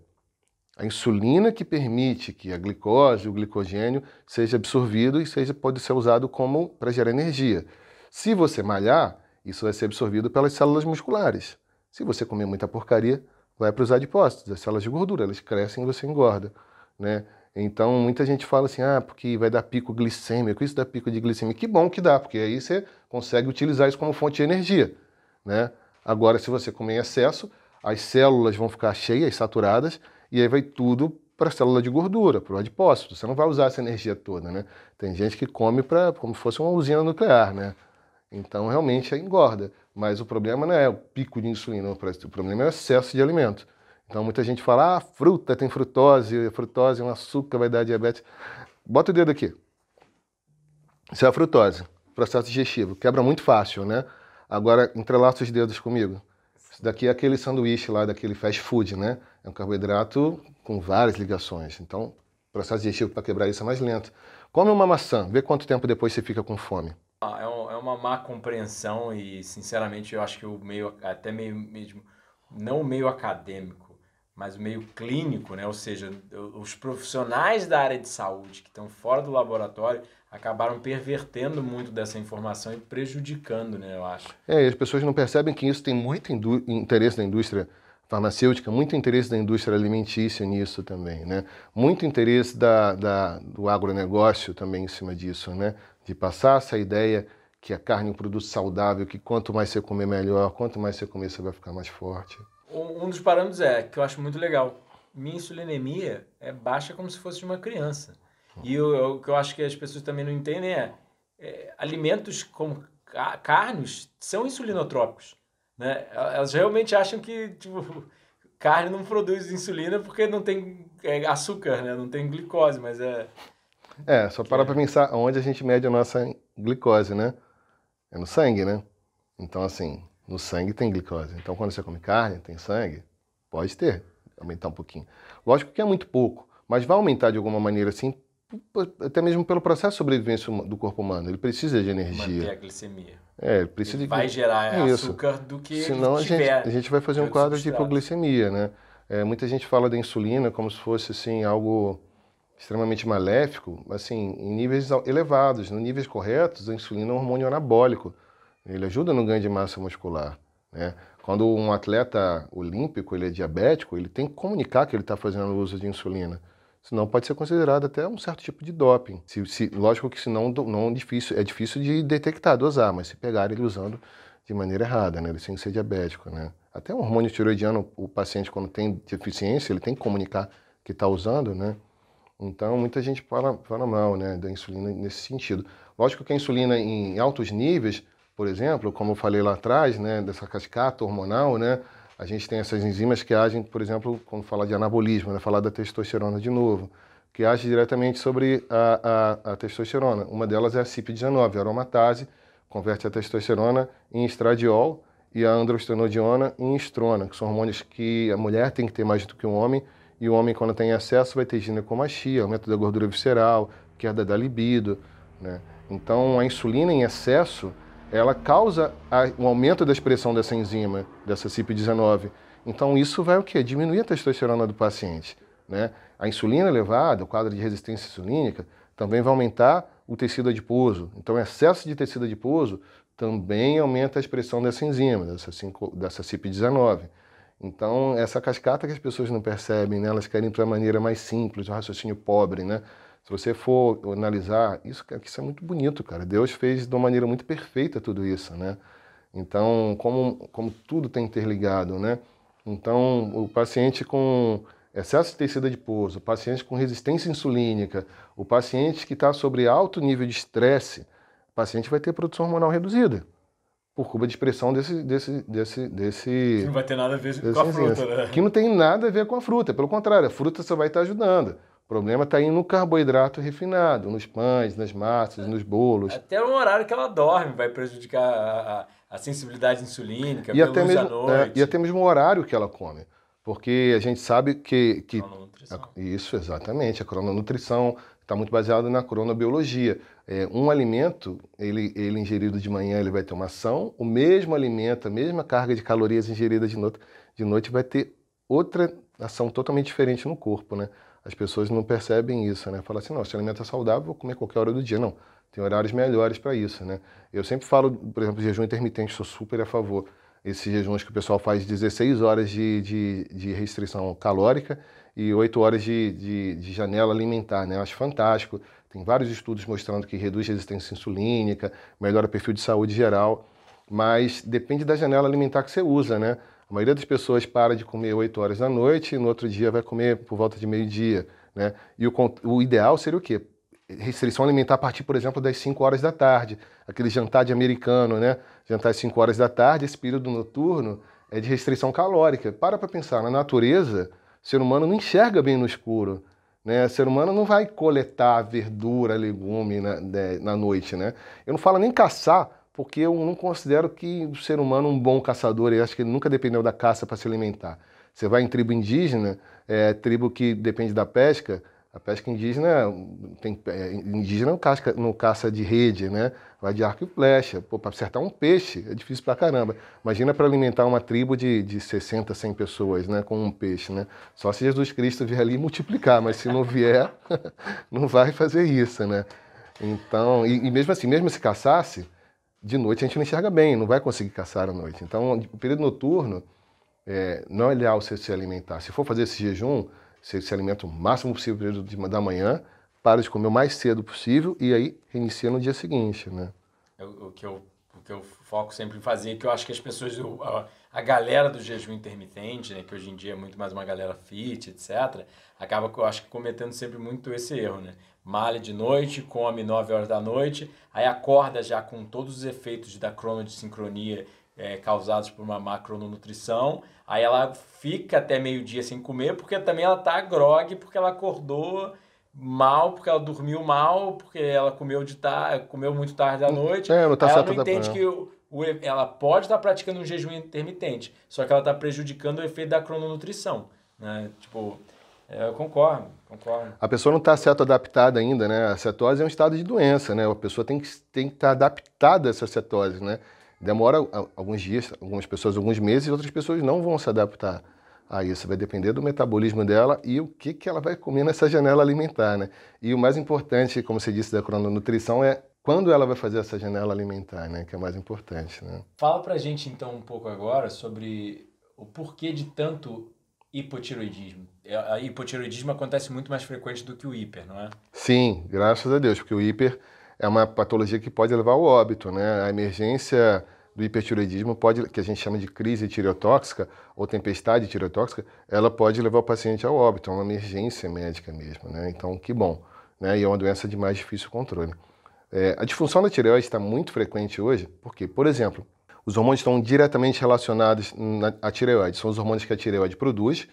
A insulina que permite que a glicose, o glicogênio seja absorvido e seja pode ser usado como para gerar energia. Se você malhar, isso vai ser absorvido pelas células musculares. Se você comer muita porcaria, vai para os adipócitos, as células de gordura, elas crescem e você engorda, né? Então, muita gente fala assim, ah, porque vai dar pico glicêmico, isso dá pico de glicemia. Que bom que dá, porque aí você consegue utilizar isso como fonte de energia, né? Agora, se você comer em excesso, as células vão ficar cheias, saturadas, e aí vai tudo para a célula de gordura, para o adipócito. Você não vai usar essa energia toda, né? Tem gente que come pra, como se fosse uma usina nuclear, né? Então, realmente, é engorda. Mas o problema não é o pico de insulina, o problema é o excesso de alimento. Então, muita gente fala, ah, fruta tem frutose, frutose é um açúcar, vai dar diabetes. Bota o dedo aqui. Isso é a frutose, processo digestivo. Quebra muito fácil, né? Agora, entrelaça os dedos comigo. Isso daqui é aquele sanduíche lá, daquele fast food, né? É um carboidrato com várias ligações. Então, processo digestivo para quebrar isso é mais lento. Come uma maçã, vê quanto tempo depois você fica com fome. Ah, é, é, uma má compreensão e, sinceramente, eu acho que o meio, até meio mesmo, não o meio acadêmico, mas o meio clínico, né? Ou seja, os profissionais da área de saúde que estão fora do laboratório acabaram pervertendo muito dessa informação e prejudicando, né? Eu acho. É, e as pessoas não percebem que isso tem muito interesse da indústria farmacêutica, muito interesse da indústria alimentícia nisso também, né? Muito interesse da, da, do agronegócio também em cima disso, né? de passar essa ideia que a carne é um produto saudável, que quanto mais você comer melhor, quanto mais você comer você vai ficar mais forte. Um dos parâmetros é que eu acho muito legal. Minha insulinemia é baixa como se fosse de uma criança. Uhum. E o, que eu acho que as pessoas também não entendem é, é alimentos como carnes são insulinotrópicos. Né? Elas realmente acham que tipo, [laughs] carne não produz insulina porque não tem é, açúcar, né? não tem glicose, mas é, é, só parar é. para pensar onde a gente mede a nossa glicose, né? É no sangue, né? Então, assim, no sangue tem glicose. Então, quando você come carne, tem sangue? Pode ter, aumentar um pouquinho. Lógico que é muito pouco, mas vai aumentar de alguma maneira, assim, até mesmo pelo processo de sobrevivência do corpo humano. Ele precisa de energia. Manter a glicemia. É, ele precisa ele de... vai gerar Isso. açúcar do que Senão a gente, a gente vai fazer um quadro de hipoglicemia, né? É, muita gente fala da insulina como se fosse, assim, algo extremamente maléfico, assim, em níveis elevados. em níveis corretos, a insulina é um hormônio anabólico. Ele ajuda no ganho de massa muscular. Né? Quando um atleta olímpico ele é diabético, ele tem que comunicar que ele está fazendo uso de insulina. Senão pode ser considerado até um certo tipo de doping. Se, se, lógico que senão não difícil, é difícil de detectar, dosar, mas se pegar ele usando de maneira errada, né? ele tem que ser diabético. Né? Até um hormônio tiroidiano, o paciente quando tem deficiência, ele tem que comunicar que está usando, né? Então, muita gente fala, fala mal né, da insulina nesse sentido. Lógico que a insulina em altos níveis, por exemplo, como eu falei lá atrás, né, dessa cascata hormonal, né, a gente tem essas enzimas que agem, por exemplo, quando fala de anabolismo, né, falar da testosterona de novo, que age diretamente sobre a, a, a testosterona. Uma delas é a CYP19, a aromatase, converte a testosterona em estradiol e a androstenodiona em estrona, que são hormônios que a mulher tem que ter mais do que o um homem, e o homem, quando tem acesso, vai ter ginecomastia, aumento da gordura visceral, queda da libido. Né? Então, a insulina em excesso, ela causa o um aumento da expressão dessa enzima, dessa CYP19. Então, isso vai o quê? Diminuir a testosterona do paciente. Né? A insulina elevada, o quadro de resistência insulínica, também vai aumentar o tecido adiposo. Então, excesso de tecido adiposo também aumenta a expressão dessa enzima, dessa, dessa CYP19. Então, essa cascata que as pessoas não percebem, né? elas querem para a maneira mais simples, o raciocínio pobre, né? Se você for analisar, isso, isso é muito bonito, cara. Deus fez de uma maneira muito perfeita tudo isso, né? Então, como, como tudo tem tá interligado, né? Então, o paciente com excesso de tecido adiposo, o paciente com resistência insulínica, o paciente que está sobre alto nível de estresse, o paciente vai ter produção hormonal reduzida por curva de expressão desse. desse, desse, desse que não vai ter nada a ver com a fruta, né? Que não tem nada a ver com a fruta, pelo contrário, a fruta só vai estar ajudando. O problema está aí no carboidrato refinado, nos pães, nas massas, nos bolos. Até o horário que ela dorme vai prejudicar a, a sensibilidade insulínica, e até mesmo, é, e até mesmo o horário que ela come. Porque a gente sabe que. que a, isso, exatamente. A crononutrição está muito baseada na cronobiologia. É, um alimento, ele, ele ingerido de manhã, ele vai ter uma ação, o mesmo alimento, a mesma carga de calorias ingerida de noite, de noite vai ter outra ação totalmente diferente no corpo, né? As pessoas não percebem isso, né? Fala assim, não, se o alimento é saudável, vou comer qualquer hora do dia. Não, tem horários melhores para isso, né? Eu sempre falo, por exemplo, jejum intermitente, sou super a favor. Esses jejuns que o pessoal faz 16 horas de, de, de restrição calórica e 8 horas de, de, de janela alimentar, né? Eu acho fantástico tem vários estudos mostrando que reduz resistência insulínica, melhora o perfil de saúde geral, mas depende da janela alimentar que você usa, né? A maioria das pessoas para de comer 8 horas da noite e no outro dia vai comer por volta de meio-dia, né? E o, o ideal seria o quê? restrição alimentar a partir, por exemplo, das 5 horas da tarde. Aquele jantar de americano, né? Jantar às 5 horas da tarde, esse período noturno é de restrição calórica. Para para pensar, na natureza, o ser humano não enxerga bem no escuro. Né? O ser humano não vai coletar verdura, legume na, de, né, na noite, né? Eu não falo nem caçar, porque eu não considero que o ser humano um bom caçador, eu acho que ele nunca dependeu da caça para se alimentar. Você vai em tribo indígena, é, tribo que depende da pesca, a pesca indígena tem é, indígena não caça, caça de rede, né? Vai de arco e flecha. Pô, para acertar um peixe é difícil pra caramba. Imagina para alimentar uma tribo de, de 60, 100 pessoas, né, com um peixe, né? Só se Jesus Cristo vier ali multiplicar, mas se não vier, [laughs] não vai fazer isso, né? Então, e, e mesmo assim, mesmo se caçasse, de noite a gente não enxerga bem, não vai conseguir caçar à noite. Então, o período noturno é, não é leal se, se alimentar. Se for fazer esse jejum, você se alimenta o máximo possível de, da manhã, para de comer o mais cedo possível e aí reinicia no dia seguinte, né? É o, o que eu o que eu foco sempre em fazer, que eu acho que as pessoas, a, a, galera do jejum intermitente, né, que hoje em dia é muito mais uma galera fit, etc., acaba, eu acho, cometendo sempre muito esse erro, né? Malha de noite, come 9 horas da noite, aí acorda já com todos os efeitos da crônica de sincronia é, causados por uma macronutrição. Aí ela fica até meio-dia sem comer, porque também ela tá grog, porque ela acordou mal, porque ela dormiu mal, porque ela comeu de tarde, comeu muito tarde à hum, noite. É, tá não tá ela não entende que o, o, ela pode estar tá praticando um jejum intermitente, só que ela está prejudicando o efeito da crononutrição. Né? Tipo, é, eu concordo, concordo. A pessoa não está certo adaptada ainda, né? A cetose é um estado de doença, né? A pessoa tem que estar tem que tá adaptada a essa cetose, né? Demora alguns dias, algumas pessoas alguns meses, outras pessoas não vão se adaptar a isso. Vai depender do metabolismo dela e o que, que ela vai comer nessa janela alimentar, né? E o mais importante, como você disse, da crononutrição é quando ela vai fazer essa janela alimentar, né? Que é mais importante, né? Fala pra gente, então, um pouco agora sobre o porquê de tanto hipotiroidismo. É, a hipotiroidismo acontece muito mais frequente do que o hiper, não é? Sim, graças a Deus, porque o hiper é uma patologia que pode levar ao óbito, né? A emergência do hipertiroidismo pode, que a gente chama de crise tireotóxica ou tempestade tireotóxica, ela pode levar o paciente ao óbito, é uma emergência médica mesmo, né? Então, que bom, né? E é uma doença de mais difícil controle. É, a disfunção da tireoide está muito frequente hoje, porque, por exemplo, os hormônios estão diretamente relacionados à tireoide. São os hormônios que a tireoide produz,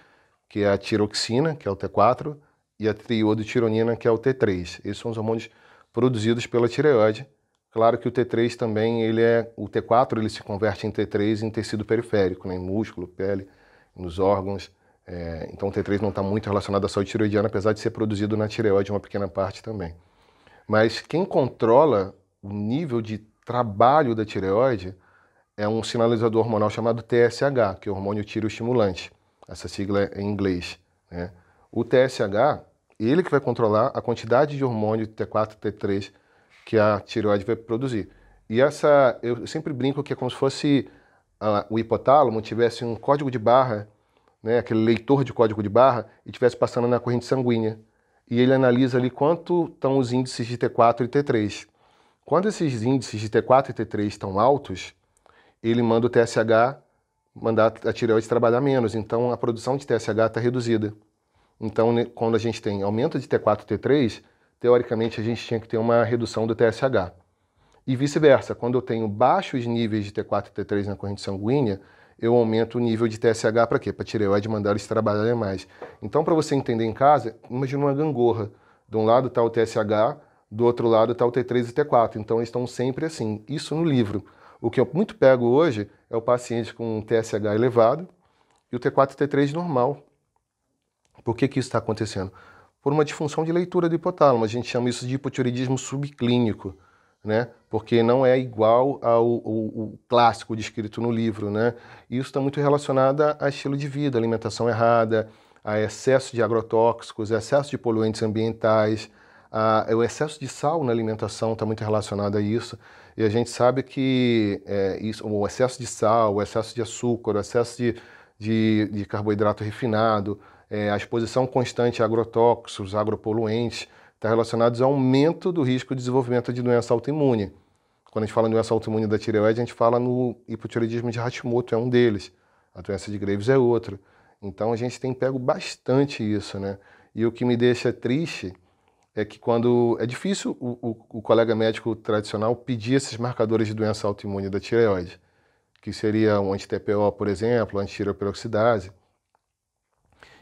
que é a tiroxina, que é o T4, e a triodotironina, que é o T3. Esses são os hormônios produzidos pela tireoide. Claro que o T3 também, ele é, o T4 ele se converte em T3 em tecido periférico, né, em músculo, pele, nos órgãos. É, então o T3 não está muito relacionado à saúde tireoidiana, apesar de ser produzido na tireoide uma pequena parte também. Mas quem controla o nível de trabalho da tireoide é um sinalizador hormonal chamado TSH, que é o hormônio tiroestimulante. Essa sigla é em inglês. Né? O TSH ele que vai controlar a quantidade de hormônio T4 T3 que a tireoide vai produzir. E essa, eu sempre brinco que é como se fosse uh, o hipotálamo tivesse um código de barra, né, aquele leitor de código de barra, e tivesse passando na corrente sanguínea. E ele analisa ali quanto estão os índices de T4 e T3. Quando esses índices de T4 e T3 estão altos, ele manda o TSH, mandar a tireoide trabalhar menos. Então a produção de TSH está reduzida. Então, quando a gente tem aumento de T4 e T3, teoricamente a gente tinha que ter uma redução do TSH. E vice-versa, quando eu tenho baixos níveis de T4 e T3 na corrente sanguínea, eu aumento o nível de TSH para quê? Para tireoide mandar eles trabalharem mais. Então, para você entender em casa, imagina uma gangorra. De um lado está o TSH, do outro lado está o T3 e T4. Então, eles estão sempre assim. Isso no livro. O que eu muito pego hoje é o paciente com um TSH elevado e o T4 e T3 normal. Por que, que isso está acontecendo? Por uma disfunção de leitura do hipotálamo. A gente chama isso de hipotiroidismo subclínico, né? porque não é igual ao, ao, ao clássico descrito no livro. Né? isso está muito relacionado a estilo de vida, alimentação errada, a excesso de agrotóxicos, excesso de poluentes ambientais, a, o excesso de sal na alimentação está muito relacionado a isso. E a gente sabe que é, isso, o excesso de sal, o excesso de açúcar, o excesso de, de, de carboidrato refinado, é, a exposição constante a agrotóxicos, agropoluentes, está relacionado ao aumento do risco de desenvolvimento de doença autoimune. Quando a gente fala em doença autoimune da tireoide, a gente fala no hipotireoidismo de Hashimoto, é um deles. A doença de Graves é outra. Então a gente tem pego bastante isso, né? E o que me deixa triste é que quando é difícil o, o, o colega médico tradicional pedir esses marcadores de doença autoimune da tireoide, que seria um anti-TPO, por exemplo, anti tiroperoxidase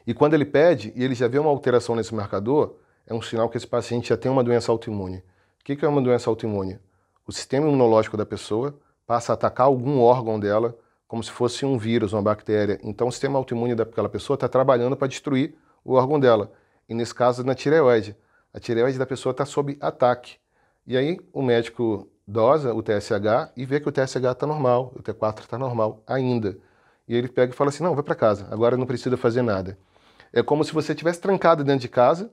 e quando ele pede e ele já vê uma alteração nesse marcador, é um sinal que esse paciente já tem uma doença autoimune. O que é uma doença autoimune? O sistema imunológico da pessoa passa a atacar algum órgão dela, como se fosse um vírus, uma bactéria. Então, o sistema autoimune daquela pessoa está trabalhando para destruir o órgão dela. E nesse caso, na tireoide. A tireoide da pessoa está sob ataque. E aí, o médico dosa o TSH e vê que o TSH está normal, o T4 está normal ainda. E ele pega e fala assim: não, vai para casa, agora não precisa fazer nada. É como se você tivesse trancado dentro de casa,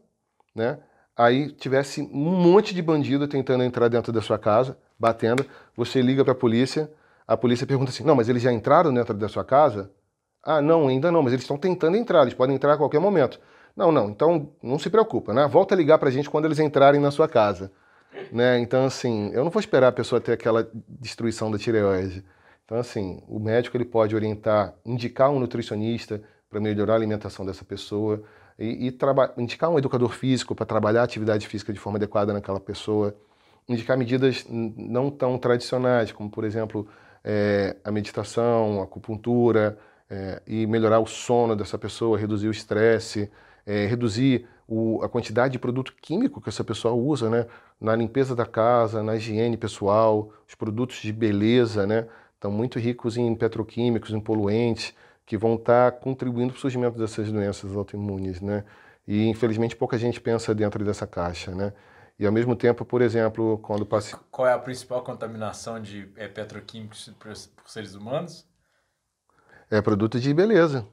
né? Aí tivesse um monte de bandido tentando entrar dentro da sua casa, batendo. Você liga para a polícia, a polícia pergunta assim: "Não, mas eles já entraram dentro da sua casa?" "Ah, não, ainda não, mas eles estão tentando entrar, eles podem entrar a qualquer momento." "Não, não, então não se preocupa, né? Volta a ligar para a gente quando eles entrarem na sua casa." Né? Então assim, eu não vou esperar a pessoa ter aquela destruição da tireoide. Então assim, o médico ele pode orientar, indicar um nutricionista, para melhorar a alimentação dessa pessoa e, e indicar um educador físico para trabalhar a atividade física de forma adequada naquela pessoa, indicar medidas não tão tradicionais, como por exemplo é, a meditação, a acupuntura, é, e melhorar o sono dessa pessoa, reduzir o estresse, é, reduzir o, a quantidade de produto químico que essa pessoa usa, né? Na limpeza da casa, na higiene pessoal, os produtos de beleza, né? Estão muito ricos em petroquímicos, em poluentes que vão estar tá contribuindo para o surgimento dessas doenças autoimunes, né? E infelizmente pouca gente pensa dentro dessa caixa, né? E ao mesmo tempo, por exemplo, quando passa. Qual é a principal contaminação de é, petroquímicos por, seres humanos? É produto de beleza.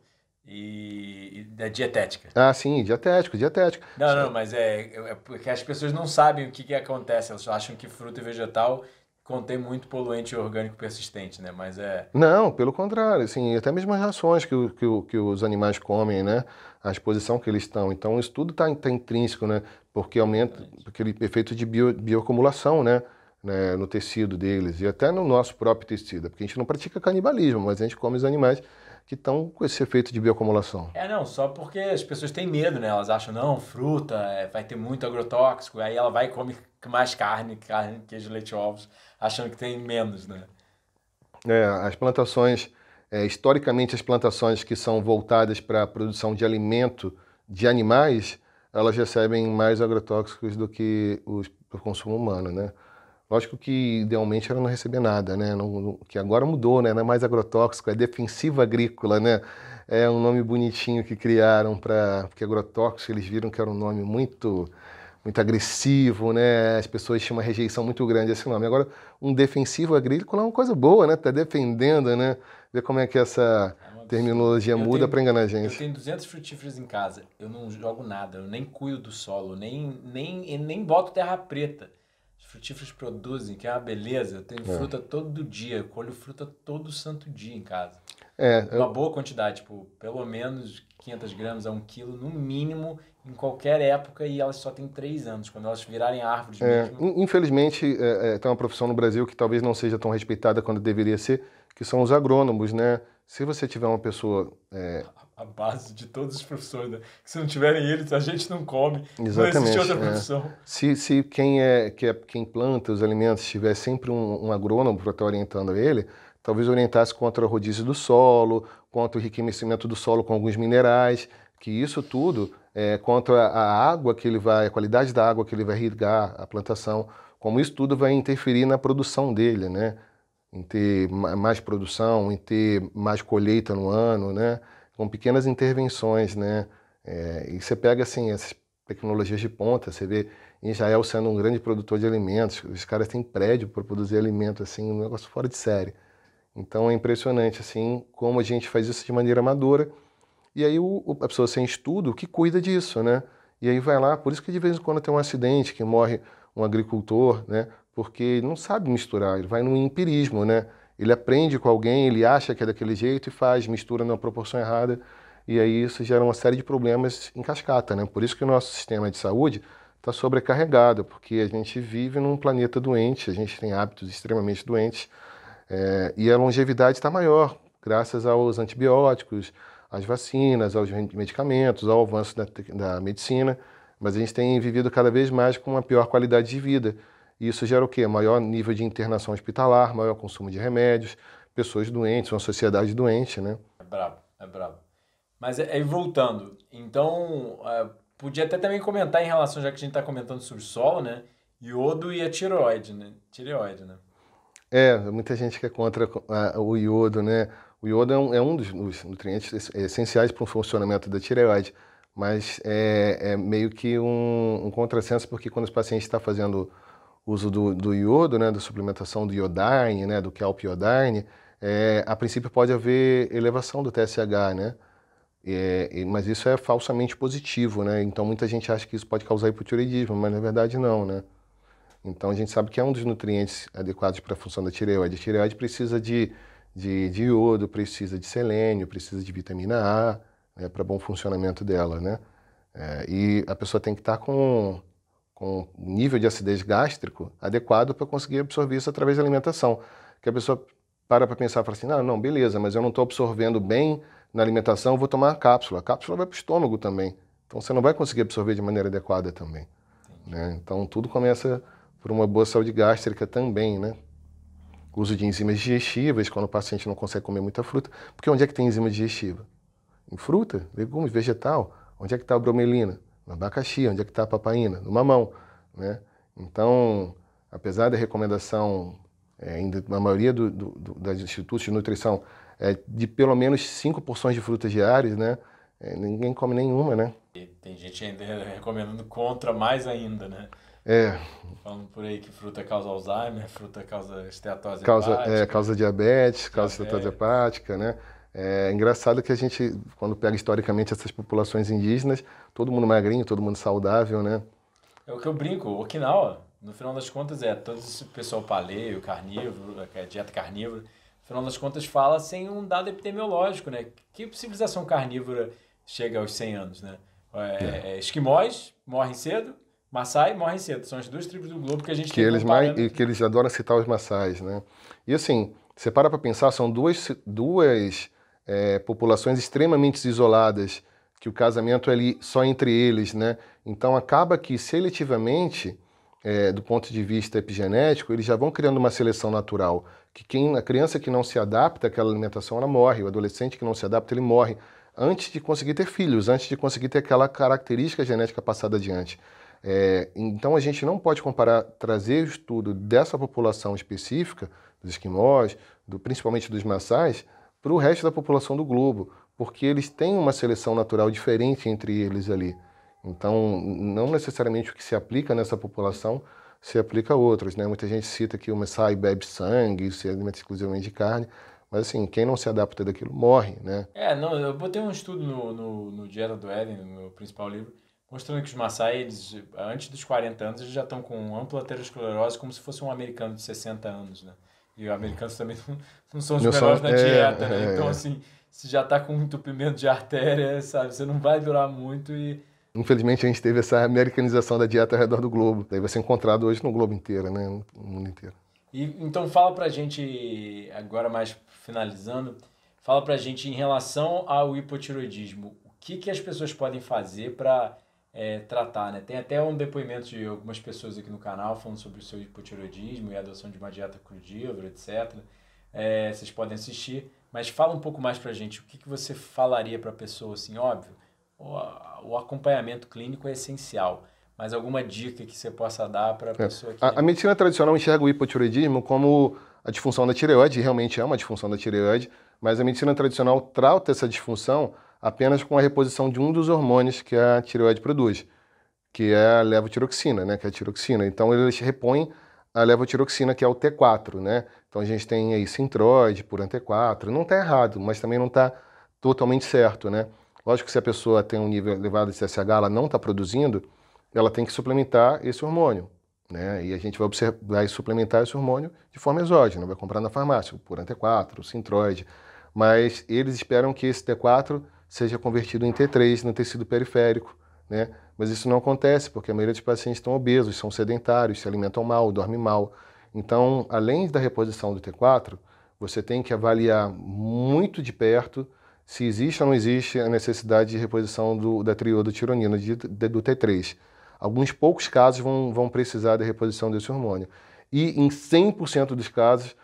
E, e da é dietética. Ah, sim, dietético, dietético. Não, não, mas é, é, porque as pessoas não sabem o que, que acontece, elas acham que fruta e vegetal contém muito poluente orgânico persistente, né? Mas é... Não, pelo contrário, assim, até mesmo as rações que, que, que os animais comem, né? A exposição que eles estão. Então, isso tudo está tá intrínseco, né? Porque aumenta aquele efeito de bio, bioacumulação, né? Né, no tecido deles e até no nosso próprio tecido, porque a gente não pratica canibalismo, mas a gente come os animais que estão com esse efeito de bioacumulação. É, não, só porque as pessoas têm medo, né? Elas acham, não, fruta, é, vai ter muito agrotóxico, aí ela vai e come mais carne, carne, queijo, leite, ovos achando que tem menos, né? É, as plantações, é, historicamente, as plantações que são voltadas para a produção de alimento de animais, elas recebem mais agrotóxicos do que os para o consumo humano, né? Lógico que idealmente ela não recebia nada, né? Não, não, que agora mudou, né? Não é mais agrotóxico, é defensiva agrícola, né? É um nome bonitinho que criaram para. Porque agrotóxico eles viram que era um nome muito muito agressivo, né? As pessoas tinham uma rejeição muito grande a esse nome. Agora, um defensivo agrícola é uma coisa boa, né? Tá defendendo, né? Ver como é que essa é terminologia eu muda para enganar a gente. Eu tenho 200 frutíferos em casa. Eu não jogo nada, eu nem cuido do solo, nem nem nem boto terra preta. Os frutíferos produzem, que é uma beleza. Eu tenho é. fruta todo dia, eu colho fruta todo santo dia em casa. É, uma boa quantidade, tipo, pelo menos 500 gramas a 1 quilo, no mínimo, em qualquer época, e elas só têm 3 anos, quando elas virarem árvores é, mesmo. Infelizmente, é, é, tem uma profissão no Brasil que talvez não seja tão respeitada quanto deveria ser, que são os agrônomos, né? Se você tiver uma pessoa... A, é, a base de todos os professores, né? Se não tiverem eles, a gente não come, Exatamente, não existe outra é. profissão. Se, se quem, é, que é, quem planta os alimentos tiver sempre um, um agrônomo para estar tá orientando ele talvez orientasse contra o rodízio do solo, contra o enriquecimento do solo com alguns minerais, que isso tudo é, contra a água que ele vai, a qualidade da água que ele vai irrigar a plantação, como isso tudo vai interferir na produção dele, né? Em ter mais produção, em ter mais colheita no ano, né? Com pequenas intervenções, né? É, e você pega assim essas tecnologias de ponta, você vê Israel sendo um grande produtor de alimentos, os caras têm prédio para produzir alimento, assim, um negócio fora de série. Então é impressionante assim como a gente faz isso de maneira amadora. E aí o, a pessoa sem estudo que cuida disso, né? E aí vai lá, por isso que de vez em quando tem um acidente que morre um agricultor, né? Porque ele não sabe misturar, ele vai no empirismo, né? Ele aprende com alguém, ele acha que é daquele jeito e faz, mistura numa proporção errada. E aí isso gera uma série de problemas em cascata, né? Por isso que o nosso sistema de saúde está sobrecarregado, porque a gente vive num planeta doente, a gente tem hábitos extremamente doentes é, e a longevidade está maior, graças aos antibióticos, às vacinas, aos medicamentos, ao avanço da, da medicina. Mas a gente tem vivido cada vez mais com uma pior qualidade de vida. E isso gera o quê? Maior nível de internação hospitalar, maior consumo de remédios, pessoas doentes, uma sociedade doente, né? É brabo, é brabo. Mas é, aí voltando, então é, podia até também comentar em relação, já que a gente está comentando sobre o sol, né? Iodo e a tireoide, né? Tireoide, né? É, muita gente que é contra a, o iodo, né? O iodo é um, é um dos, dos, nutrientes essenciais para o funcionamento da tireoide, mas é, é meio que um, um contrassenso, porque quando os pacientes estão fazendo uso do, do, iodo, né, da suplementação do iodine, né, do kelp iodine, é, a princípio pode haver elevação do TSH, né? É, mas isso é falsamente positivo, né? Então muita gente acha que isso pode causar hipotireoidismo, mas na verdade não, né? Então a gente sabe que é um dos nutrientes adequados para a função da tireoide. A tireoide precisa de, de, de iodo, precisa de selênio, precisa de vitamina A né, para bom funcionamento dela, né? É, e a pessoa tem que estar tá com, com um nível de acidez gástrico adequado para conseguir absorver isso através da alimentação. Que a pessoa para para pensar, fala assim, ah, não, beleza, mas eu não estou absorvendo bem na alimentação, vou tomar a cápsula. A cápsula vai para o estômago também. Então você não vai conseguir absorver de maneira adequada também. Né? Então tudo começa por uma boa saúde gástrica também, né? uso de enzimas digestivas, quando o paciente não consegue comer muita fruta, porque onde é que tem enzima digestiva? Em fruta, legumes, vegetal. Onde é que está a bromelina? No abacaxi. Onde é que está a papaina? No mamão, né? Então, apesar da recomendação, é, ainda na maioria do, do, do, dos institutos de nutrição, é, de pelo menos cinco porções de frutas diárias, né? É, ninguém come nenhuma, né? E tem gente ainda recomendando contra mais ainda, né? É. Falando por aí que fruta causa Alzheimer, fruta causa esteatose causa, hepática. É, causa diabetes, causa esteatose hepática, né? É, é engraçado que a gente, quando pega historicamente essas populações indígenas, todo mundo magrinho, todo mundo saudável, né? É o que eu brinco, Okinawa, no final das contas, é todo esse pessoal paleio, carnívoro, é, é, dieta carnívora, no final das contas fala sem um dado epidemiológico, né? Que civilização carnívora chega aos 100 anos, né? É, é. Esquimós morrem cedo, Maasai morrem cedo. São as duas tribos do globo que a gente que eles mais, E que eles adoram citar os Maasais, né? E assim, você para para pensar, são duas, duas é, populações extremamente isoladas, que o casamento é ali só entre eles, né? Então acaba que seletivamente, é, do ponto de vista epigenético, eles já vão criando uma seleção natural, que quem, a criança que não se adapta àquela alimentação, ela morre, o adolescente que não se adapta, ele morre, antes de conseguir ter filhos, antes de conseguir ter aquela característica genética passada adiante. É, então a gente não pode comparar, trazer o estudo dessa população específica, dos esquimós, do, principalmente dos maçais, para o resto da população do globo, porque eles têm uma seleção natural diferente entre eles ali. Então, não necessariamente o que se aplica nessa população se aplica a outras. Né? Muita gente cita que o Maasai bebe sangue, se alimenta exclusivamente de carne, mas assim, quem não se adapta daquilo morre, né? É, não, eu botei um estudo no, no, no Dieta do Éden, no meu principal livro, mostrando que os Maasai, eles, antes dos 40 anos, eles já estão com ampla aterosclerose, como se fosse um americano de 60 anos, né? E os americanos também não, não são os melhores na é, dieta, né? É, então, é. assim, se já está com um entupimento de artéria, sabe? Você não vai durar muito e... Infelizmente, a gente teve essa americanização da dieta ao redor do globo. Daí vai ser encontrado hoje no globo inteiro, né? No mundo inteiro. E, então, fala pra gente, agora mais finalizando, fala pra gente em relação ao hipotiroidismo. O que, que as pessoas podem fazer para é, tratar, né? Tem até um depoimento de algumas pessoas aqui no canal falando sobre o seu hipotiroidismo e a adoção de uma dieta crudívora, etc. É, vocês podem assistir, mas fala um pouco mais pra gente, o que, que você falaria pra pessoa, assim, óbvio, o, o acompanhamento clínico é essencial, mas alguma dica que você possa dar para a é. pessoa que... A, a medicina tradicional enxerga o hipotiroidismo como a disfunção da tireoide, realmente é uma disfunção da tireoide, mas a medicina tradicional trata essa disfunção apenas com a reposição de um dos hormônios que a tireoide produz, que é a levotiroxina, né, que é a tiroxina. Então eles repõem a levotiroxina, que é o T4, né? Então a gente tem aí sintroide por T4. Não está errado, mas também não está totalmente certo, né? Lógico que se a pessoa tem um nível elevado de TSH, ela não está produzindo, ela tem que suplementar esse hormônio, né? E a gente vai, observar vai suplementar esse hormônio de forma exógena, vai comprar na farmácia, o por T4, o sintroide. Mas eles esperam que esse T4 seja convertido em T3, no tecido periférico, né? Mas isso não acontece porque a maioria dos pacientes estão obesos, são sedentários, se alimentam mal, dormem mal. Então, além da reposição do T4, você tem que avaliar muito de perto se existe ou não existe a necessidade de reposição do, da triodotironina, de, de, do T3. Alguns poucos casos vão, vão precisar da reposição desse hormônio. E em 100% dos casos,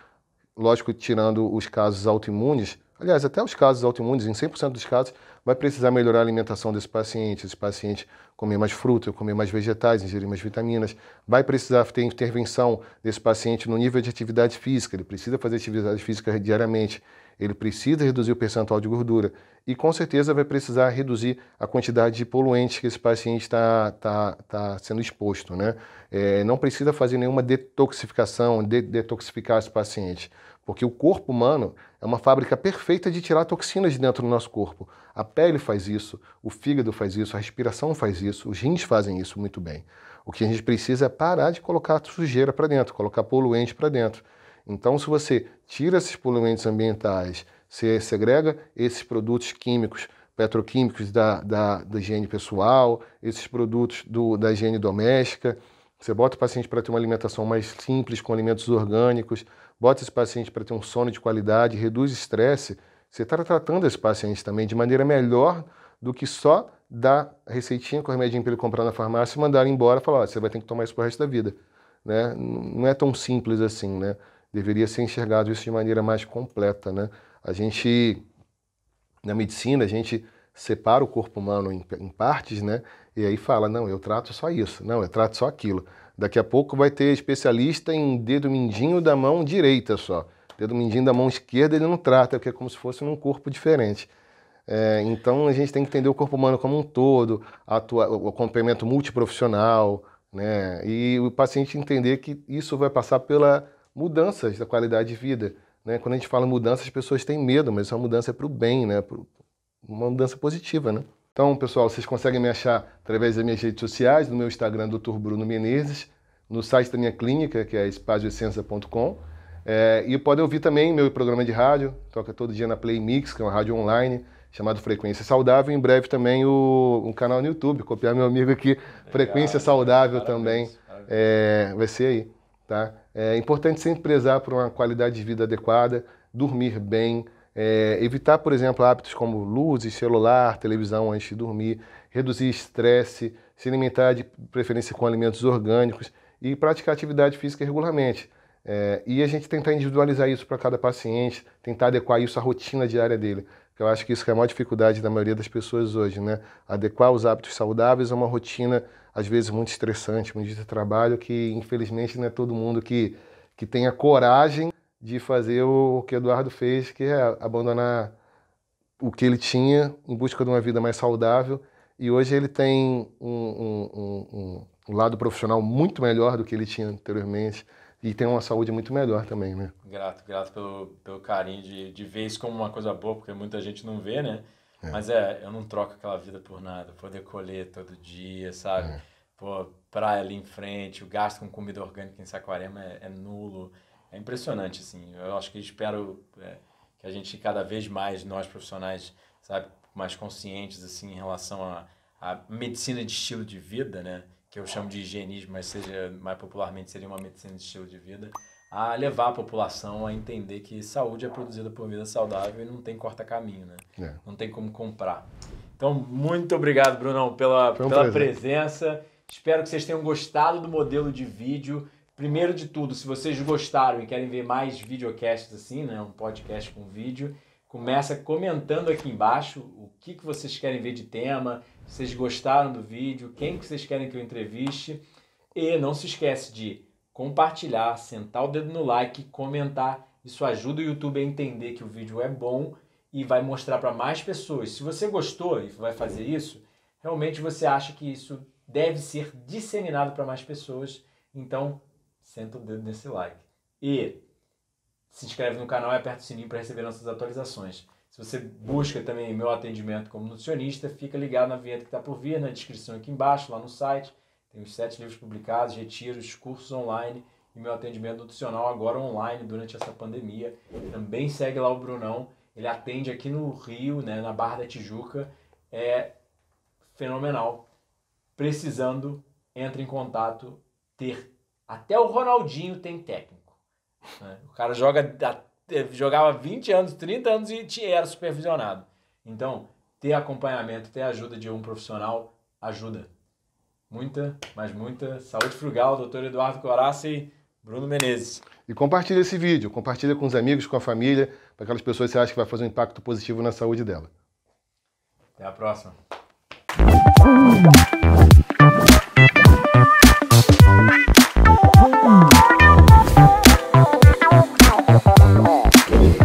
lógico, tirando os casos autoimunes, Aliás, até os casos autoimunes, em 100% dos casos, vai precisar melhorar a alimentação desse paciente. Esse paciente comer mais fruta, comer mais vegetais, ingerir mais vitaminas. Vai precisar ter intervenção desse paciente no nível de atividade física. Ele precisa fazer atividade física diariamente ele precisa reduzir o percentual de gordura e com certeza vai precisar reduzir a quantidade de poluentes que esse paciente está tá, tá sendo exposto. Né? É, não precisa fazer nenhuma detoxificação, de, detoxificar esse paciente, porque o corpo humano é uma fábrica perfeita de tirar toxinas de dentro do nosso corpo. A pele faz isso, o fígado faz isso, a respiração faz isso, os rins fazem isso muito bem. O que a gente precisa é parar de colocar sujeira para dentro, colocar poluente para dentro. Então, se você tira esses poluentes ambientais, você segrega esses produtos químicos, petroquímicos da, da, da higiene pessoal, esses produtos do, da higiene doméstica, você bota o paciente para ter uma alimentação mais simples, com alimentos orgânicos, bota esse paciente para ter um sono de qualidade, reduz estresse, você está tratando esse paciente também de maneira melhor do que só dar receitinha com o remedinho para ele comprar na farmácia e mandar ele embora e falar, você vai ter que tomar isso o resto da vida. Né? Não é tão simples assim, né? deveria ser enxergado isso de maneira mais completa, né? A gente na medicina a gente separa o corpo humano em, em partes, né? E aí fala, não, eu trato só isso, não, eu trato só aquilo. Daqui a pouco vai ter especialista em dedo mindinho da mão direita só. Dedo mindinho da mão esquerda ele não trata, porque é como se fosse num corpo diferente. É, então a gente tem que entender o corpo humano como um todo, atua, o acompanhamento multiprofissional, né? E o paciente entender que isso vai passar pela mudanças da qualidade de vida. Né? Quando a gente fala mudança, as pessoas têm medo, mas essa é mudança é para o bem, né? Pro, uma mudança positiva. Né? Então, pessoal, vocês conseguem me achar através das minhas redes sociais, no meu Instagram, Dr. Bruno Menezes, no site da minha clínica, que é espazioessenza.com. É, e podem ouvir também meu programa de rádio, toca todo dia na Play Mix, que é uma rádio online, chamado Frequência Saudável. E em breve também o, um canal no YouTube, copiar meu amigo aqui, Frequência Saudável parabéns, também. Parabéns. É, vai ser aí, tá? É importante sempre prezar por uma qualidade de vida adequada, dormir bem, é, evitar, por exemplo, hábitos como luzes, celular, televisão antes de dormir, reduzir estresse, se alimentar de preferência com alimentos orgânicos e praticar atividade física regularmente. É, e a gente tentar individualizar isso para cada paciente, tentar adequar isso à rotina diária dele. Que eu acho que isso é a maior dificuldade da maioria das pessoas hoje, né? Adequar os hábitos saudáveis a uma rotina às vezes muito estressante, muito de trabalho, que infelizmente não é todo mundo que, que tem a coragem de fazer o que Eduardo fez, que é abandonar o que ele tinha em busca de uma vida mais saudável. E hoje ele tem um, um, um, um lado profissional muito melhor do que ele tinha anteriormente e tem uma saúde muito melhor também, né? Grato, grato pelo, pelo carinho de, de ver isso como uma coisa boa, porque muita gente não vê, né? É. Mas é, eu não troco aquela vida por nada. Poder colher todo dia, sabe? É. Pô, praia ali em frente, o gasto com comida orgânica em Saquarema é, é nulo. É impressionante, assim. Eu acho que espero é, que a gente, cada vez mais, nós profissionais, sabe, mais conscientes, assim, em relação à a, a medicina de estilo de vida, né? Que eu chamo de higienismo, mas seja mais popularmente seria uma medicina de estilo de vida a levar a população a entender que saúde é produzida por vida saudável e não tem corta-caminho, né? É. Não tem como comprar. Então, muito obrigado, Brunão, pela, um pela presença. Espero que vocês tenham gostado do modelo de vídeo. Primeiro de tudo, se vocês gostaram e querem ver mais videocasts assim, né, um podcast com vídeo, começa comentando aqui embaixo o que, que vocês querem ver de tema, Se vocês gostaram do vídeo, quem que vocês querem que eu entreviste. E não se esquece de compartilhar, sentar o dedo no like, comentar. Isso ajuda o YouTube a entender que o vídeo é bom e vai mostrar para mais pessoas. Se você gostou e vai fazer isso, realmente você acha que isso deve ser disseminado para mais pessoas. Então, senta o dedo nesse like. E se inscreve no canal e aperta o sininho para receber nossas atualizações. Se você busca também meu atendimento como nutricionista, fica ligado na vinheta que está por vir, na descrição aqui embaixo, lá no site. Tenho sete livros publicados, retiros, cursos online e meu atendimento nutricional agora online durante essa pandemia. Também segue lá o Brunão. Ele atende aqui no Rio, né, na Barra da Tijuca. É fenomenal. Precisando, entra em contato, ter. Até o Ronaldinho tem técnico. Né? O cara joga, eh, jogava 20 anos, 30 anos e era supervisionado. Então, ter acompanhamento, ter ajuda de um profissional ajuda. Muita, mas muita saúde frugal, doutor Eduardo Coraça e Bruno Menezes. E compartilha esse vídeo, compartilha com os amigos, com a família, para aquelas pessoas que você acha que vai fazer um impacto positivo na saúde dela. Até a próxima.